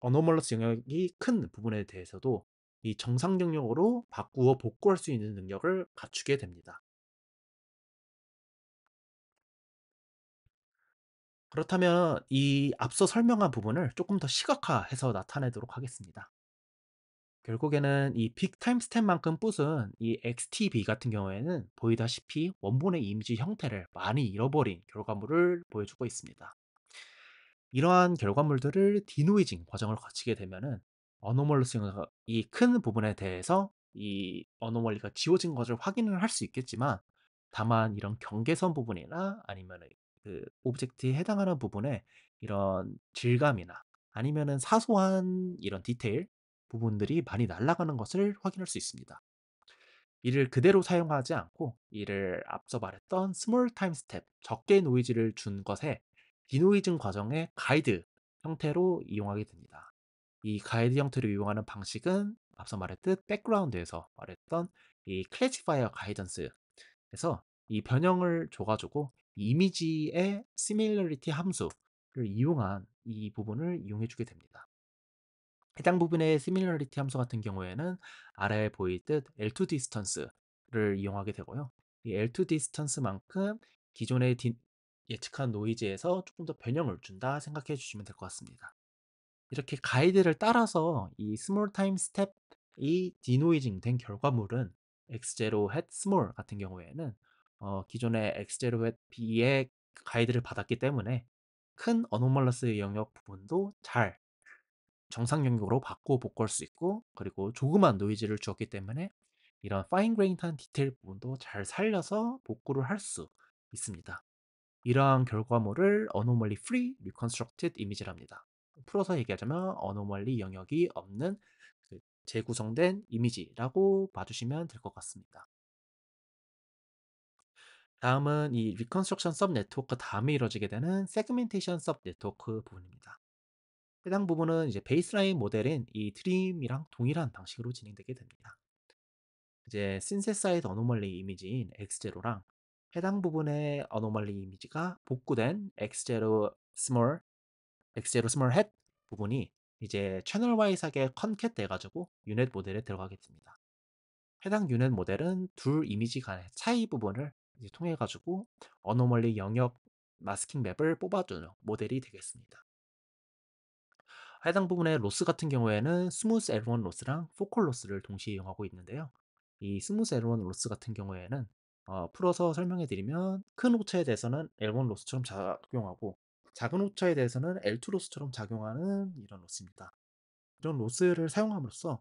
어노멀러스 영역이 큰 부분에 대해서도 이 정상 영역으로 바꾸어 복구할 수 있는 능력을 갖추게 됩니다. 그렇다면 이 앞서 설명한 부분을 조금 더 시각화해서 나타내도록 하겠습니다. 결국에는 이 빅 타임스텝만큼 붓은 이 XTB 같은 경우에는 보이다시피 원본의 이미지 형태를 많이 잃어버린 결과물을 보여주고 있습니다. 이러한 결과물들을 디노이징 과정을 거치게 되면은 어노멀리스의 큰 부분에 대해서 이 어노멀리가 지워진 것을 확인을 할 수 있겠지만 다만 이런 경계선 부분이나 아니면 그 오브젝트에 해당하는 부분에 이런 질감이나 아니면은 사소한 이런 디테일 부분들이 많이 날아가는 것을 확인할 수 있습니다. 이를 그대로 사용하지 않고 이를 앞서 말했던 스몰 타임 스텝, 적게 노이즈를 준 것에 디노이징 과정의 가이드 형태로 이용하게 됩니다. 이 가이드 형태를 이용하는 방식은 앞서 말했듯 백그라운드에서 말했던 이 클래시파이어 가이던스에서 이 변형을 줘가지고 이미지의 similarity 함수를 이용한 이 부분을 이용해 주게 됩니다. 해당 부분의 similarity 함수 같은 경우에는 아래에 보이듯 L2 distance를 이용하게 되고요. 이 L2 distance만큼 기존의 디, 예측한 노이즈에서 조금 더 변형을 준다 생각해 주시면 될 것 같습니다. 이렇게 가이드를 따라서 이 small t i 스몰 타임 스텝이 디노이징 된 결과물은 x 0 hat small 같은 경우에는 어, 기존의 엑스제로의 B의 가이드를 받았기 때문에 큰 어노멀러스의 영역 부분도 잘 정상 영역으로 바꿔 복구할 수 있고 그리고 조그만 노이즈를 주었기 때문에 이런 파인 그레인한 디테일 부분도 잘 살려서 복구를 할 수 있습니다. 이러한 결과물을 어노멀리 프리 리컨스트럭티드 이미지랍니다. 풀어서 얘기하자면 어노멀리 영역이 없는 그 재구성된 이미지라고 봐주시면 될 것 같습니다. 다음은 이 리컨스트럭션 서브 네트워크 다음에 이루어지게 되는 세그멘테이션 서브 네트워크 부분입니다. 해당 부분은 이제 베이스라인 모델인 이 트림이랑 동일한 방식으로 진행되게 됩니다. 이제 신세사이드 어노멀리 이미지인 X0랑 해당 부분의 어노멀리 이미지가 복구된 X0 스몰 X0 스몰 헷 부분이 이제 채널 와이삭에 컨캣 돼가지고 유넷 모델에 들어가겠습니다 해당 유넷 모델은 둘 이미지 간의 차이 부분을 이제 통해 가지고 어노멀리 영역 마스킹 맵을 뽑아주는 모델이 되겠습니다. 해당 부분의 로스 같은 경우에는 스무스 L1 로스랑 포컬 로스를 동시에 이용하고 있는데요. 이 스무스 L1 로스 같은 경우에는 어, 풀어서 설명해 드리면 큰 오차에 대해서는 L1 로스처럼 작용하고 작은 오차에 대해서는 L2 로스처럼 작용하는 이런 로스입니다. 이런 로스를 사용함으로써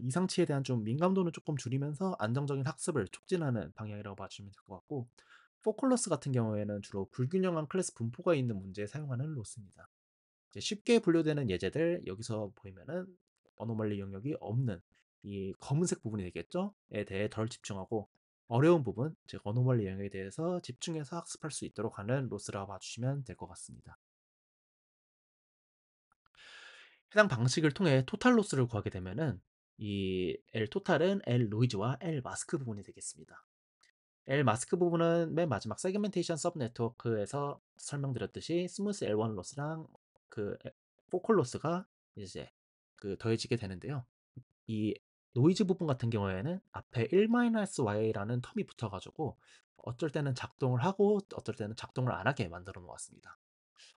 이상치에 대한 좀 민감도는 조금 줄이면서 안정적인 학습을 촉진하는 방향이라고 봐주시면 될 것 같고 포컬러스 같은 경우에는 주로 불균형한 클래스 분포가 있는 문제에 사용하는 로스입니다. 쉽게 분류되는 예제들 여기서 보이면은 어노멀리 영역이 없는 이 검은색 부분이 되겠죠? 에 대해 덜 집중하고 어려운 부분, 즉 어노멀리 영역에 대해서 집중해서 학습할 수 있도록 하는 로스라고 봐주시면 될 것 같습니다. 해당 방식을 통해 토탈 로스를 구하게 되면은 이 L 토탈은 L 노이즈와 L 마스크 부분이 되겠습니다. L 마스크 부분은 맨 마지막 세그멘테이션 서브 네트워크에서 설명드렸듯이 스무스 L1 로스랑 그 포컬 로스가 이제 그 더해지게 되는데요. 이 노이즈 부분 같은 경우에는 앞에 1-y라는 텀이 붙어가지고 어떨 때는 작동을 하고 어떨 때는 작동을 안 하게 만들어 놓았습니다.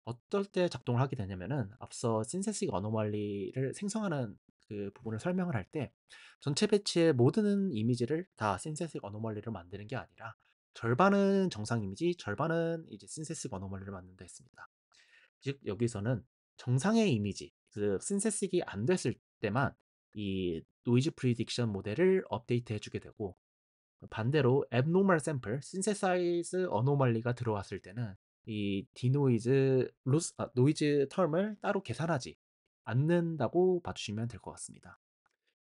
어떨 때 작동을 하게 되냐면은 앞서 신세식 어노말리를 생성하는 그 부분을 설명을 할 때 전체 배치의 모든 이미지를 다 신세식 어노멀리를 만드는 게 아니라 절반은 정상 이미지, 절반은 이제 신세식 어노멀리를 만든다 했습니다. 즉 여기서는 정상의 이미지, 즉 그 신세식이 안 됐을 때만 이 노이즈 프리딕션 모델을 업데이트 해주게 되고 반대로 앱노멀 샘플, 신세사이즈 어노멀리가 들어왔을 때는 이 디노이즈 로스 아, 노이즈 텀을 따로 계산하지 않는다고 봐주시면 될 것 같습니다.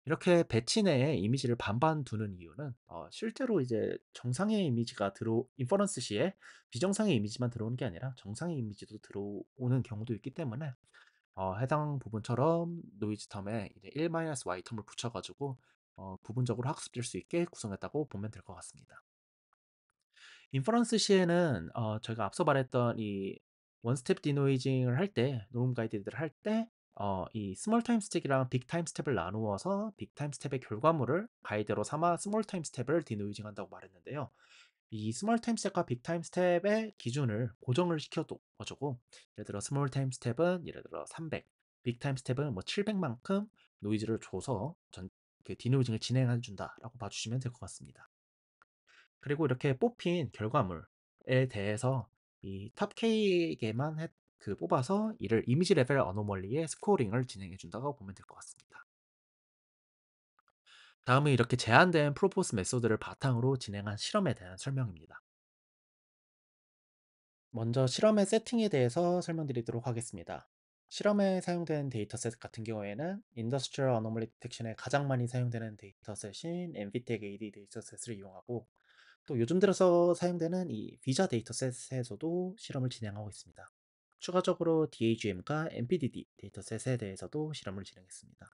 이렇게 배치 내에 이미지를 반반 두는 이유는 어, 실제로 이제 정상의 이미지가 들어 인퍼런스 시에 비정상의 이미지만 들어오는 게 아니라 정상의 이미지도 들어오는 경우도 있기 때문에 어, 해당 부분처럼 노이즈 텀에 이제 1-y 텀을 붙여가지고 어, 부분적으로 학습될 수 있게 구성했다고 보면 될 것 같습니다. 인퍼런스 시에는 어, 저희가 앞서 말했던 이 원스텝 디노이징을 할 때, 노름 가이드들을 할때 어, 이 스몰 타임 스텝이랑 빅 타임 스텝을 나누어서 빅 타임 스텝의 결과물을 가이드로 삼아 스몰 타임 스텝을 디노이징한다고 말했는데요. 이 스몰 타임 스텝과 빅 타임 스텝의 기준을 고정을 시켜줘고 어 예를 들어 스몰 타임 스텝은 예를 들어 300, 빅 타임 스텝은 뭐 700만큼 노이즈를 줘서 전, 그 디노이징을 진행해 준다라고 봐주시면 될 것 같습니다. 그리고 이렇게 뽑힌 결과물에 대해서 이탑 K에게만 그 뽑아서 이를 이미지 레벨 어노멀리에 스코어링을 진행해 준다고 보면 될 것 같습니다. 다음은 이렇게 제한된 프로포스 메소드를 바탕으로 진행한 실험에 대한 설명입니다. 먼저 실험의 세팅에 대해서 설명드리도록 하겠습니다. 실험에 사용된 데이터셋 같은 경우에는 인더스트리얼 어노멀리 디텍션에 가장 많이 사용되는 데이터셋인 m v t e c AD 데이터셋을 이용하고 또 요즘 들어서 사용되는 이 Visa 데이터셋에서도 실험을 진행하고 있습니다. 추가적으로 DAGM과 MPDD 데이터셋에 대해서도 실험을 진행했습니다.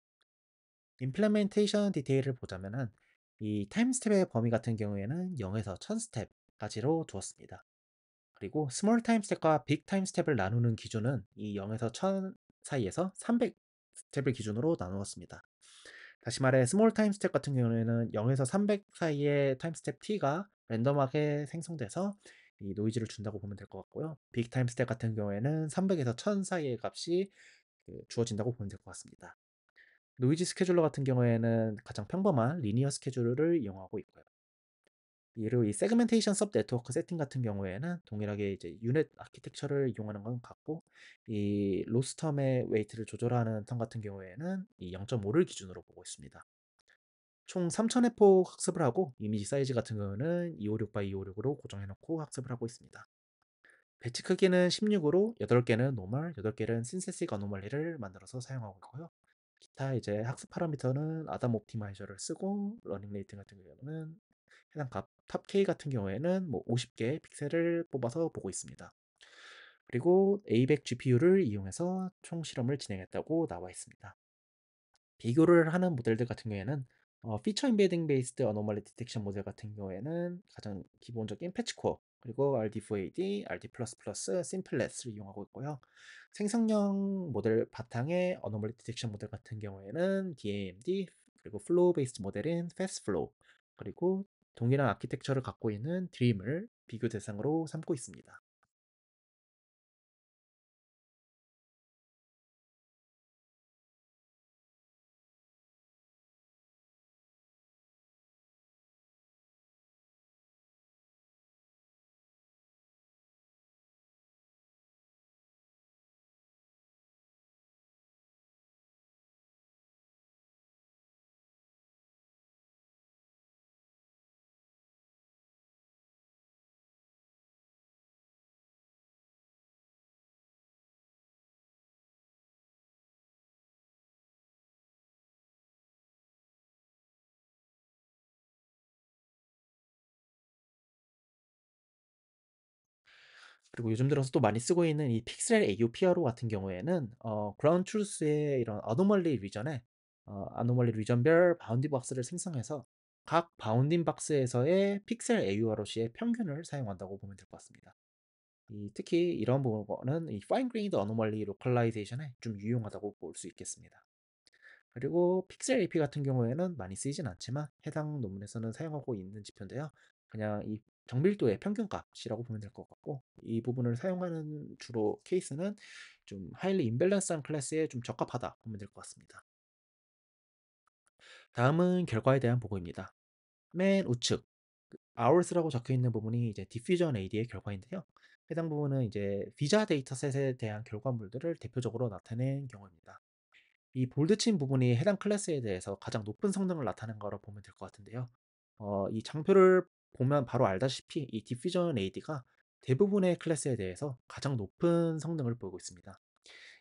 임플레멘테이션 디테일을 보자면은 이 타임스텝의 범위 같은 경우에는 0에서 1000스텝까지로 두었습니다. 그리고 스몰 타임스텝과 빅 타임스텝을 나누는 기준은 이 0에서 1000 사이에서 300스텝을 기준으로 나누었습니다. 다시 말해 스몰 타임스텝 같은 경우에는 0에서 300 사이의 타임스텝 t가 랜덤하게 생성돼서 이 노이즈를 준다고 보면 될 것 같고요. 빅타임 스텝 같은 경우에는 300에서 1000 사이의 값이 그 주어진다고 보면 될 것 같습니다. 노이즈 스케줄러 같은 경우에는 가장 평범한 리니어 스케줄러를 이용하고 있고요. 그리고 이 세그멘테이션 섭 네트워크 세팅 같은 경우에는 동일하게 이제 유넷 아키텍처를 이용하는 건 같고 이 로스텀의 웨이트를 조절하는 턴 같은 경우에는 이 0.5를 기준으로 보고 있습니다. 총3 0 0 0 f 포 학습을 하고 이미지 사이즈 같은 경우는 256x256으로 고정해놓고 학습을 하고 있습니다. 배치 크기는 16으로 8개는 노멀, 8개는 신세식 가노멀리를 만들어서 사용하고 있고요. 기타 이제 학습 파라미터는 아담 옵티마이저를 쓰고 러닝 레이트 같은 경우는 해당 값, 탑 K 같은 경우에는 뭐 50개 의 픽셀을 뽑아서 보고 있습니다. 그리고 A100 GPU를 이용해서 총 실험을 진행했다고 나와 있습니다. 비교를 하는 모델들 같은 경우에는 어, 피처 인베딩 베이스드 어노멀리 디텍션 모델 같은 경우에는 가장 기본적인 패치코어 그리고 RD4AD, RD++, 심플렛을 이용하고 있고요. 생성형 모델 바탕의 어노멀리 디텍션 모델 같은 경우에는 DAMD 그리고 플로우 베이스 모델인 패스플로우 그리고 동일한 아키텍처를 갖고 있는 드림을 비교 대상으로 삼고 있습니다. 그리고 요즘 들어서 또 많이 쓰고 있는 이 픽셀 AUPRO 같은 경우에는 어, 그라운드 트루스의 이런 아노멀리 리전에 어, 아노멀리 리전별 바운딩 박스를 생성해서 각 바운딩 박스에서의 픽셀 AUROC의 평균을 사용한다고 보면 될 것 같습니다. 이, 특히 이런 부분은 이 파인 n e g r a 노멀리로컬라이제이션에좀 유용하다고 볼 수 있겠습니다. 그리고 픽셀 AP 같은 경우에는 많이 쓰이진 않지만 해당 논문에서는 사용하고 있는 지표인데요. 그냥 이 정밀도의 평균값이라고 보면 될 것 같고 이 부분을 사용하는 주로 케이스는 좀 하일리 임밸런스한 클래스에 좀 적합하다 보면 될 것 같습니다. 다음은 결과에 대한 보고입니다. 맨 우측 그 hours라고 적혀 있는 부분이 이제 디퓨전 AD의 결과인데요. 해당 부분은 이제 비자 데이터셋에 대한 결과물들을 대표적으로 나타낸 경우입니다. 이 볼드 친 부분이 해당 클래스에 대해서 가장 높은 성능을 나타낸 거로 보면 될 것 같은데요. 어, 이 장표를 보면 바로 알다시피 이 디퓨전 AD가 대부분의 클래스에 대해서 가장 높은 성능을 보이고 있습니다.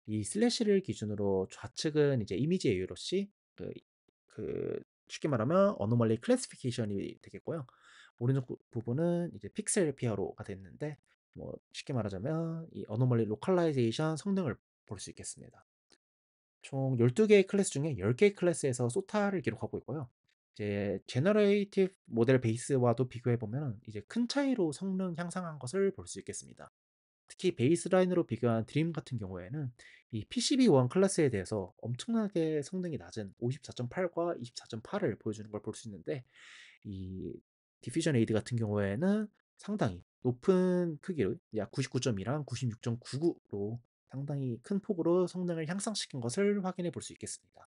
이 슬래시를 기준으로 좌측은 이제 이미지 AU로시 그, 그 쉽게 말하면 어노멀리 클래스피케이션이 되겠고요. 오른쪽 부분은 이제 픽셀 피아로가 됐는데 뭐 쉽게 말하자면 이 어노멀리 로컬라이제이션 성능을 볼 수 있겠습니다. 총 12개의 클래스 중에 10개의 클래스에서 소타를 기록하고 있고요. 이제 제너레이티브 모델 베이스와도 비교해 보면 이제 큰 차이로 성능 향상한 것을 볼 수 있겠습니다. 특히 베이스라인으로 비교한 드림 같은 경우에는 이 PCB1 클래스에 대해서 엄청나게 성능이 낮은 54.8과 24.8을 보여주는 걸 볼 수 있는데 이 디퓨전 에이드 같은 경우에는 상당히 높은 크기로 약 99.2랑 96.99로 상당히 큰 폭으로 성능을 향상시킨 것을 확인해 볼 수 있겠습니다.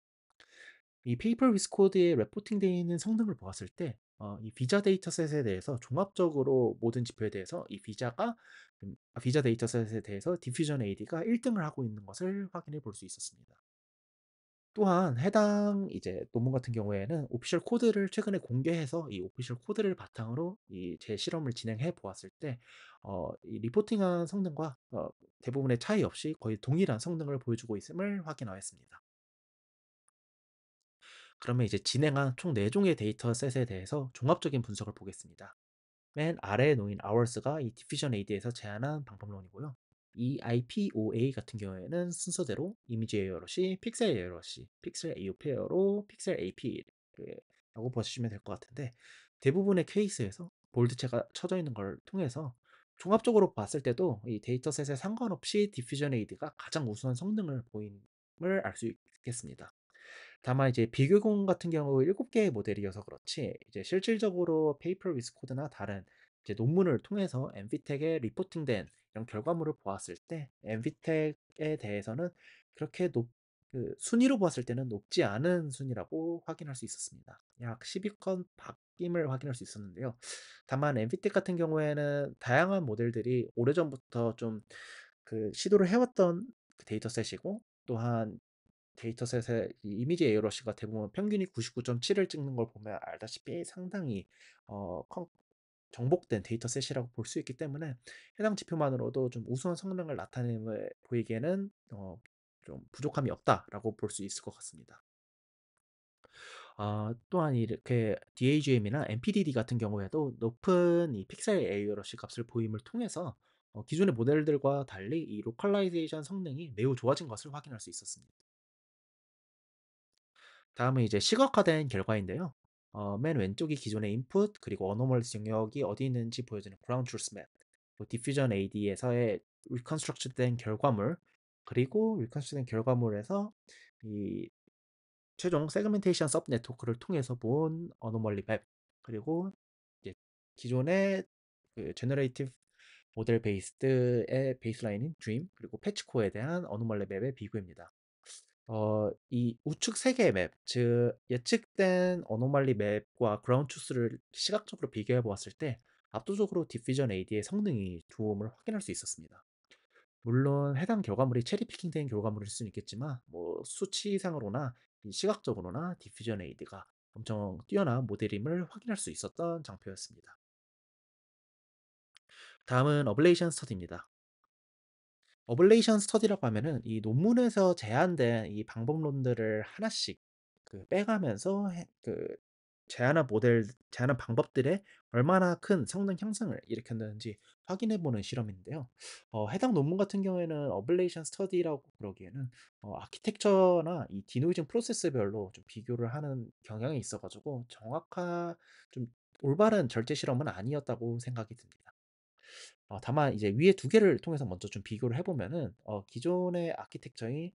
이 페이퍼 위스코드에 레포팅되어 있는 성능을 보았을 때, 어, 이 비자 데이터셋에 대해서 종합적으로 모든 지표에 대해서 이 비자가 음, 아, 비자 데이터셋에 대해서 디퓨전 AD가 1등을 하고 있는 것을 확인해 볼 수 있었습니다. 또한 해당 이제 논문 같은 경우에는 오피셜 코드를 최근에 공개해서 이 오피셜 코드를 바탕으로 이 제 실험을 진행해 보았을 때, 어, 이 리포팅한 성능과 어, 대부분의 차이 없이 거의 동일한 성능을 보여주고 있음을 확인하였습니다. 그러면 이제 진행한 총 4종의 데이터셋에 대해서 종합적인 분석을 보겠습니다. 맨 아래에 놓인 hours가 이 diffusion a d 에서 제안한 방법론이고요. 이 IPOA 같은 경우에는 순서대로 이미지 에어러시, 픽셀 에어러시, 픽셀 AO p 에어로 픽셀 AP 라고 보시면 될 것 같은데 대부분의 케이스에서 볼드체가 쳐져 있는 걸 통해서 종합적으로 봤을 때도 이 데이터셋에 상관없이 디퓨전 에이드가 가장 우수한 성능을 보임을 알 수 있겠습니다. 다만 이제 비교공 같은 경우 7개의 모델이어서 그렇지 이제 실질적으로 페이퍼 위스 코드나 다른 이제 논문을 통해서 엔비텍에 리포팅된 이런 결과물을 보았을 때 엔비텍에 대해서는 그렇게 높, 그 순위로 보았을 때는 높지 않은 순위라고 확인할 수 있었습니다. 약1 2건 바뀜을 확인할 수 있었는데요. 다만 엔비텍 같은 경우에는 다양한 모델들이 오래전부터 좀 그 시도를 해왔던 그 데이터셋이고 또한 데이터셋의 이미지 에어러시가 대부분 평균이 99.7을 찍는 걸 보면 알다시피 상당히 어, 정복된 데이터셋이라고 볼 수 있기 때문에 해당 지표만으로도 좀 우수한 성능을 나타내는 보이기에는 어, 좀 부족함이 없다라고 볼 수 있을 것 같습니다. 어, 또한 이렇게 DAGM이나 MPDD 같은 경우에도 높은 이 픽셀 에어러시 값을 보임을 통해서 어, 기존의 모델들과 달리 이 로컬라이제이션 성능이 매우 좋아진 것을 확인할 수 있었습니다. 다음은 이제 시각화된 결과인데요. 어, 맨 왼쪽이 기존의 인풋 그리고 어노멀리스 영역이 어디 있는지 보여주는 ground truth map, 디퓨전 뭐 AD에서의 reconstruct된 결과물 그리고 reconstruct된 결과물에서 이 최종 세그멘테이션 서브 네트워크를 통해서 본 어노멀리 맵 그리고 기존의 그 제너레이티브 모델 베이스드의 베이스라인인 드림 그리고 패치코에 대한 어노멀리 맵의 비교입니다. 어, 이 우측 세 개의 맵, 즉 예측된 어노말리 맵과 그라운 추스를 시각적으로 비교해 보았을 때 압도적으로 디퓨전 AD의 성능이 좋음을 확인할 수 있었습니다. 물론 해당 결과물이 체리 피킹된 결과물일 수는 있겠지만 뭐 수치상으로나 시각적으로나 디퓨전 AD가 엄청 뛰어난 모델임을 확인할 수 있었던 장표였습니다. 다음은 어블레이션 스터디입니다. 어블레이션 스터디라고 하면은 이 논문에서 제안된 이 방법론들을 하나씩 그 빼가면서 그 제안한 모델, 제안한 방법들의 얼마나 큰 성능 향상을 일으켰는지 확인해보는 실험인데요. 어, 해당 논문 같은 경우에는 어블레이션 스터디라고 그러기에는 어, 아키텍처나 이 디노이징 프로세스별로 좀 비교를 하는 경향이 있어가지고 정확한 좀 올바른 절제 실험은 아니었다고 생각이 듭니다. 어, 다만 이제 위에 두 개를 통해서 먼저 좀 비교를 해보면은 어, 기존의 아키텍처인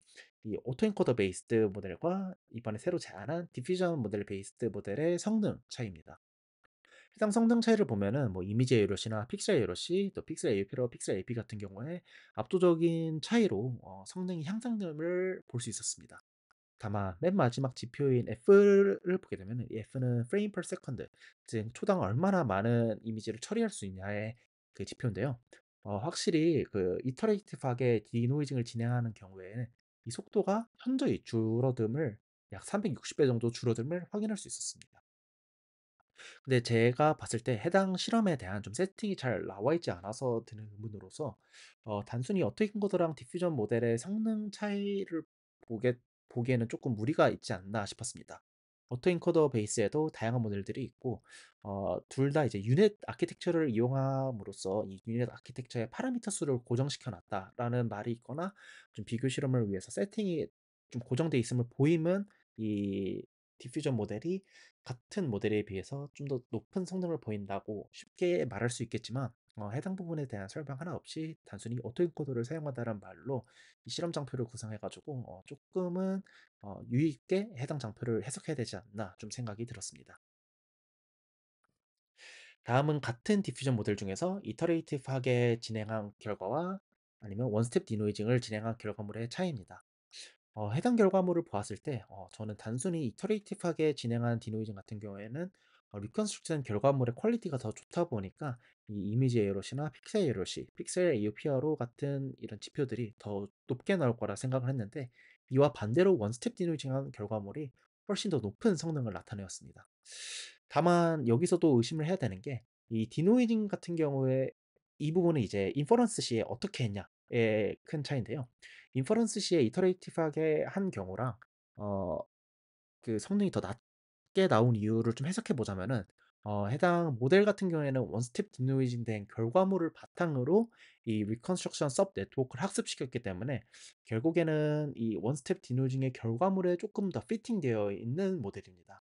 이 오토엔코더 베이스드 모델과 이번에 새로 제안한 디퓨전 모델 베이스드 모델의 성능 차이입니다. 해당 성능 차이를 보면은 뭐 이미지 AOC나 픽셀 AOC, 또 픽셀 AP로 픽셀 AP 같은 경우에 압도적인 차이로 어, 성능이 향상됨을 볼 수 있었습니다. 다만 맨 마지막 지표인 F를 보게 되면 이 F는 프레임 per second 즉 초당 얼마나 많은 이미지를 처리할 수 있냐에 그 지표인데요. 어, 확실히 그 이터레이티브하게 디노이징을 진행하는 경우에는 이 속도가 현저히 줄어듦을 약 360배 정도 줄어듦을 확인할 수 있었습니다. 근데 제가 봤을 때 해당 실험에 대한 좀 세팅이 잘 나와 있지 않아서 드는 의문으로서 어, 단순히 어떻게인 거드랑 디퓨전 모델의 성능 차이를 보게, 보기에는 조금 무리가 있지 않나 싶었습니다. 오토 인코더 베이스에도 다양한 모델들이 있고 어, 둘다 이제 유닛 아키텍처를 이용함으로써 이 유닛 아키텍처의 파라미터 수를 고정시켜 놨다라는 말이 있거나 좀 비교 실험을 위해서 세팅이 좀 고정돼 있음을 보이면 이 디퓨전 모델이 같은 모델에 비해서 좀 더 높은 성능을 보인다고 쉽게 말할 수 있겠지만 어, 해당 부분에 대한 설명 하나 없이 단순히 오토인코더를 사용하다는 말로 이 실험 장표를 구성해가지고 어, 조금은 어, 유익게 해당 장표를 해석해야 되지 않나 좀 생각이 들었습니다. 다음은 같은 디퓨전 모델 중에서 이터레이티브하게 진행한 결과와 아니면 원스텝 디노이징을 진행한 결과물의 차이입니다. 어, 해당 결과물을 보았을 때 어, 저는 단순히 이터레이티브하게 진행한 디노이징 같은 경우에는 어, 리컨스트럭션 결과물의 퀄리티가 더 좋다 보니까 이 이미지 에러시나 픽셀 에러시, 픽셀 AOPRO 같은 이런 지표들이 더 높게 나올 거라 생각을 했는데 이와 반대로 원스텝 디노이징한 결과물이 훨씬 더 높은 성능을 나타내었습니다. 다만 여기서도 의심을 해야 되는 게 이 디노이징 같은 경우에 이 부분은 이제 인퍼런스 시에 어떻게 했냐의 큰 차이인데요. 인퍼런스 시에 이터레이티브하게 한 경우랑 어, 그 성능이 더 낮, 낮게 나온 이유를 좀 해석해 보자면은 어, 해당 모델 같은 경우에는 원스텝 디노이징된 결과물을 바탕으로 이 리컨스트럭션 서브 네트워크를 학습시켰기 때문에 결국에는 이 원스텝 디노이징의 결과물에 조금 더 피팅되어 있는 모델입니다.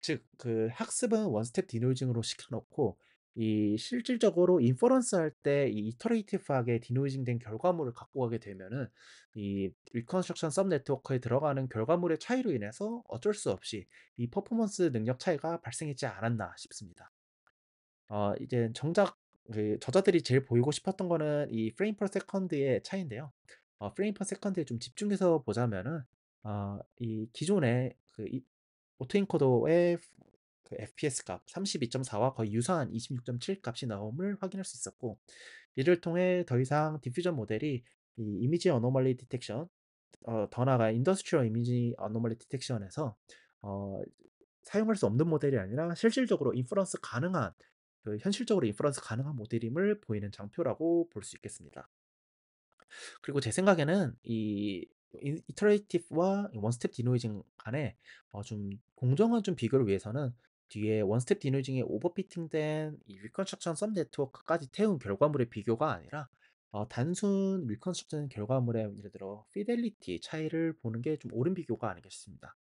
즉, 그 학습은 원스텝 디노이징으로 시켜놓고 이 실질적으로 인퍼런스 할 때 이 이터레이티브하게 디노이징된 결과물을 갖고 가게 되면은 이 리컨스트럭션 썸 네트워크에 들어가는 결과물의 차이로 인해서 어쩔 수 없이 이 퍼포먼스 능력 차이가 발생했지 않았나 싶습니다. 어, 이제 정작 그 저자들이 제일 보이고 싶었던 거는 이 프레임 퍼 세컨드의 차이인데요. 어, 프레임 퍼 세컨드에 좀 집중해서 보자면은 어, 이 기존의 그 오토인코더의 그 FPS 값 32.4와 거의 유사한 26.7 값이 나옴을 확인할 수 있었고 이를 통해 더 이상 디퓨전 모델이 이 이미지 어노멀리 디텍션 어, 더 나아가 인더스트리얼 이미지 어노멀리 디텍션에서 어, 사용할 수 없는 모델이 아니라 실질적으로 인프런스 가능한 그 현실적으로 인프런스 가능한 모델임을 보이는 장표라고 볼 수 있겠습니다. 그리고 제 생각에는 이 이터레이티브와 원스텝 디노이징 간에 어좀 공정한 좀 비교를 위해서는 뒤에 원스텝 디노이징의 오버피팅된 이 리컨스트럭션 썸 네트워크까지 태운 결과물의 비교가 아니라 어, 단순 리컨스트럭션 결과물의 예를 들어 피델리티 차이를 보는 게 좀 옳은 비교가 아니겠습니다.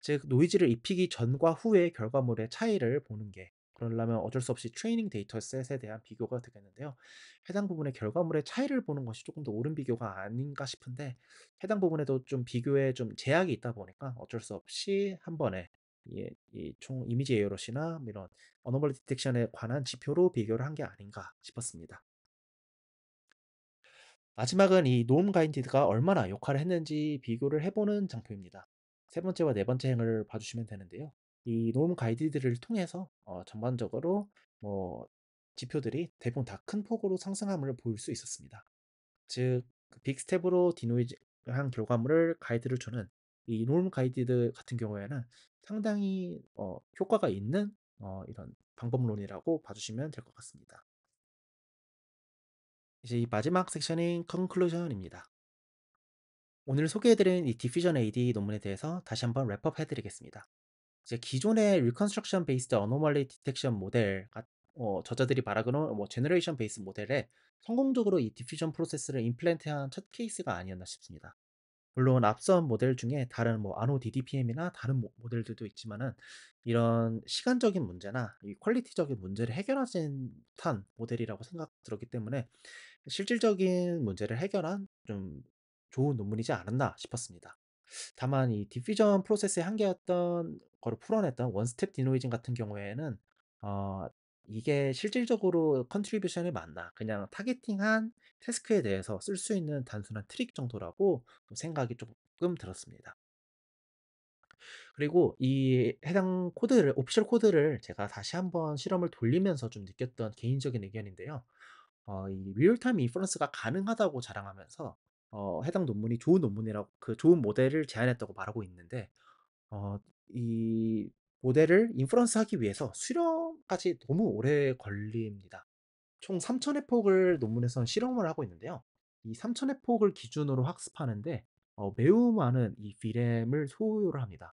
즉 노이즈를 입히기 전과 후의 결과물의 차이를 보는 게 그러려면 어쩔 수 없이 트레이닝 데이터셋에 대한 비교가 되겠는데요. 해당 부분의 결과물의 차이를 보는 것이 조금 더 옳은 비교가 아닌가 싶은데 해당 부분에도 좀 비교에 좀 제약이 있다 보니까 어쩔 수 없이 한 번에 예, 이총 이미지 에어러시나 이런 어너멀 디텍션에 관한 지표로 비교를 한 게 아닌가 싶었습니다. 마지막은 이 노움 가인디드가 얼마나 역할을 했는지 비교를 해보는 장표입니다. 세 번째와 네 번째 행을 봐주시면 되는데요. 이 노움 가이디드를 통해서 어, 전반적으로 뭐 지표들이 대부분 다 큰 폭으로 상승함을 볼 수 있었습니다. 즉, 그 빅스텝으로 디노이즈한 결과물을 가이드를 주는 이 노멀 가이디드 같은 경우에는 상당히 어, 효과가 있는 어, 이런 방법론이라고 봐주시면 될 것 같습니다. 이제 이 마지막 섹션인 컨클루전입니다. 오늘 소개해드린 이 디퓨전 AD 논문에 대해서 다시 한번 랩업 해드리겠습니다. 이제 기존의 Reconstruction Based Anomaly Detection 모델 어, 저자들이 바라그는 뭐 제너레이션 베이스 모델에 성공적으로 이 디퓨전 프로세스를 임플랜트한 첫 케이스가 아니었나 싶습니다. 물론 앞선 모델 중에 다른 뭐 아노 DDPM이나 다른 모델들도 있지만은 이런 시간적인 문제나 퀄리티적인 문제를 해결하지 못한 모델이라고 생각 들었기 때문에 실질적인 문제를 해결한 좀 좋은 논문이지 않았나 싶었습니다. 다만 이 디퓨전 프로세스의 한계였던 거를 풀어냈던 원스텝 디노이징 같은 경우에는 어, 이게 실질적으로 컨트리뷰션이 맞나 그냥 타겟팅한 태스크에 대해서 쓸 수 있는 단순한 트릭 정도라고 생각이 조금 들었습니다. 그리고 이 해당 코드를 오피셜 코드를 제가 다시 한번 실험을 돌리면서 좀 느꼈던 개인적인 의견인데요. 어, 이 리얼타임 인퍼런스가 가능하다고 자랑하면서 어, 해당 논문이 좋은 논문이라고 그 좋은 모델을 제안했다고 말하고 있는데 어, 이 모델을 인프런스하기 위해서 수렴까지 너무 오래 걸립니다. 총 3,000회 폭을 논문에선 실험을 하고 있는데요. 이 3,000회 폭을 기준으로 학습하는데 어, 매우 많은 이 VRAM을 소요를 합니다.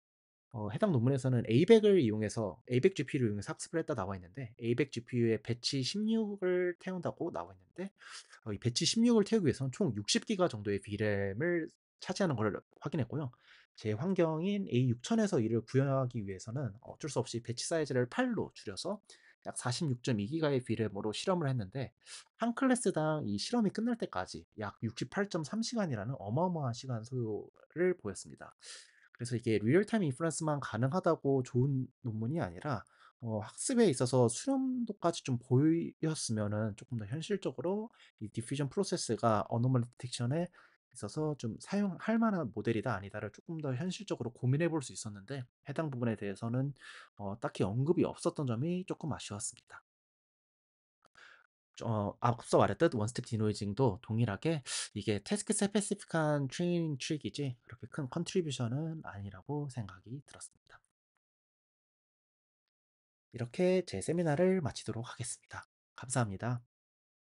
어, 해당 논문에서는 ABEC을 이용해서 ABEC GPU를 이용해서 학습을 했다 나와 있는데 ABEC GPU에 배치 16을 태운다고 나와 있는데 어, 이 배치 16을 태우기 위해서는 총 60기가 정도의 VRAM을 차지하는 것을 확인했고요. 제 환경인 A6000에서 이를 구현하기 위해서는 어쩔 수 없이 배치 사이즈를 8로 줄여서 약 46.2기가의 비램으로 실험을 했는데 한 클래스당 이 실험이 끝날 때까지 약 68.3시간이라는 어마어마한 시간 소요를 보였습니다. 그래서 이게 리얼타임 인프런스만 가능하다고 좋은 논문이 아니라 어, 학습에 있어서 수렴도까지 좀 보였으면은 조금 더 현실적으로 이 디퓨전 프로세스가 어노멀 디텍션에 있어서 좀 사용할 만한 모델이다 아니다를 조금 더 현실적으로 고민해 볼 수 있었는데 해당 부분에 대해서는 어, 딱히 언급이 없었던 점이 조금 아쉬웠습니다. 어, 앞서 말했듯 원스텝 디노이징도 동일하게 이게 태스크 스페시픽한 트레이닝 트릭이지 그렇게 큰 컨트리뷰션은 아니라고 생각이 들었습니다. 이렇게 제 세미나를 마치도록 하겠습니다. 감사합니다.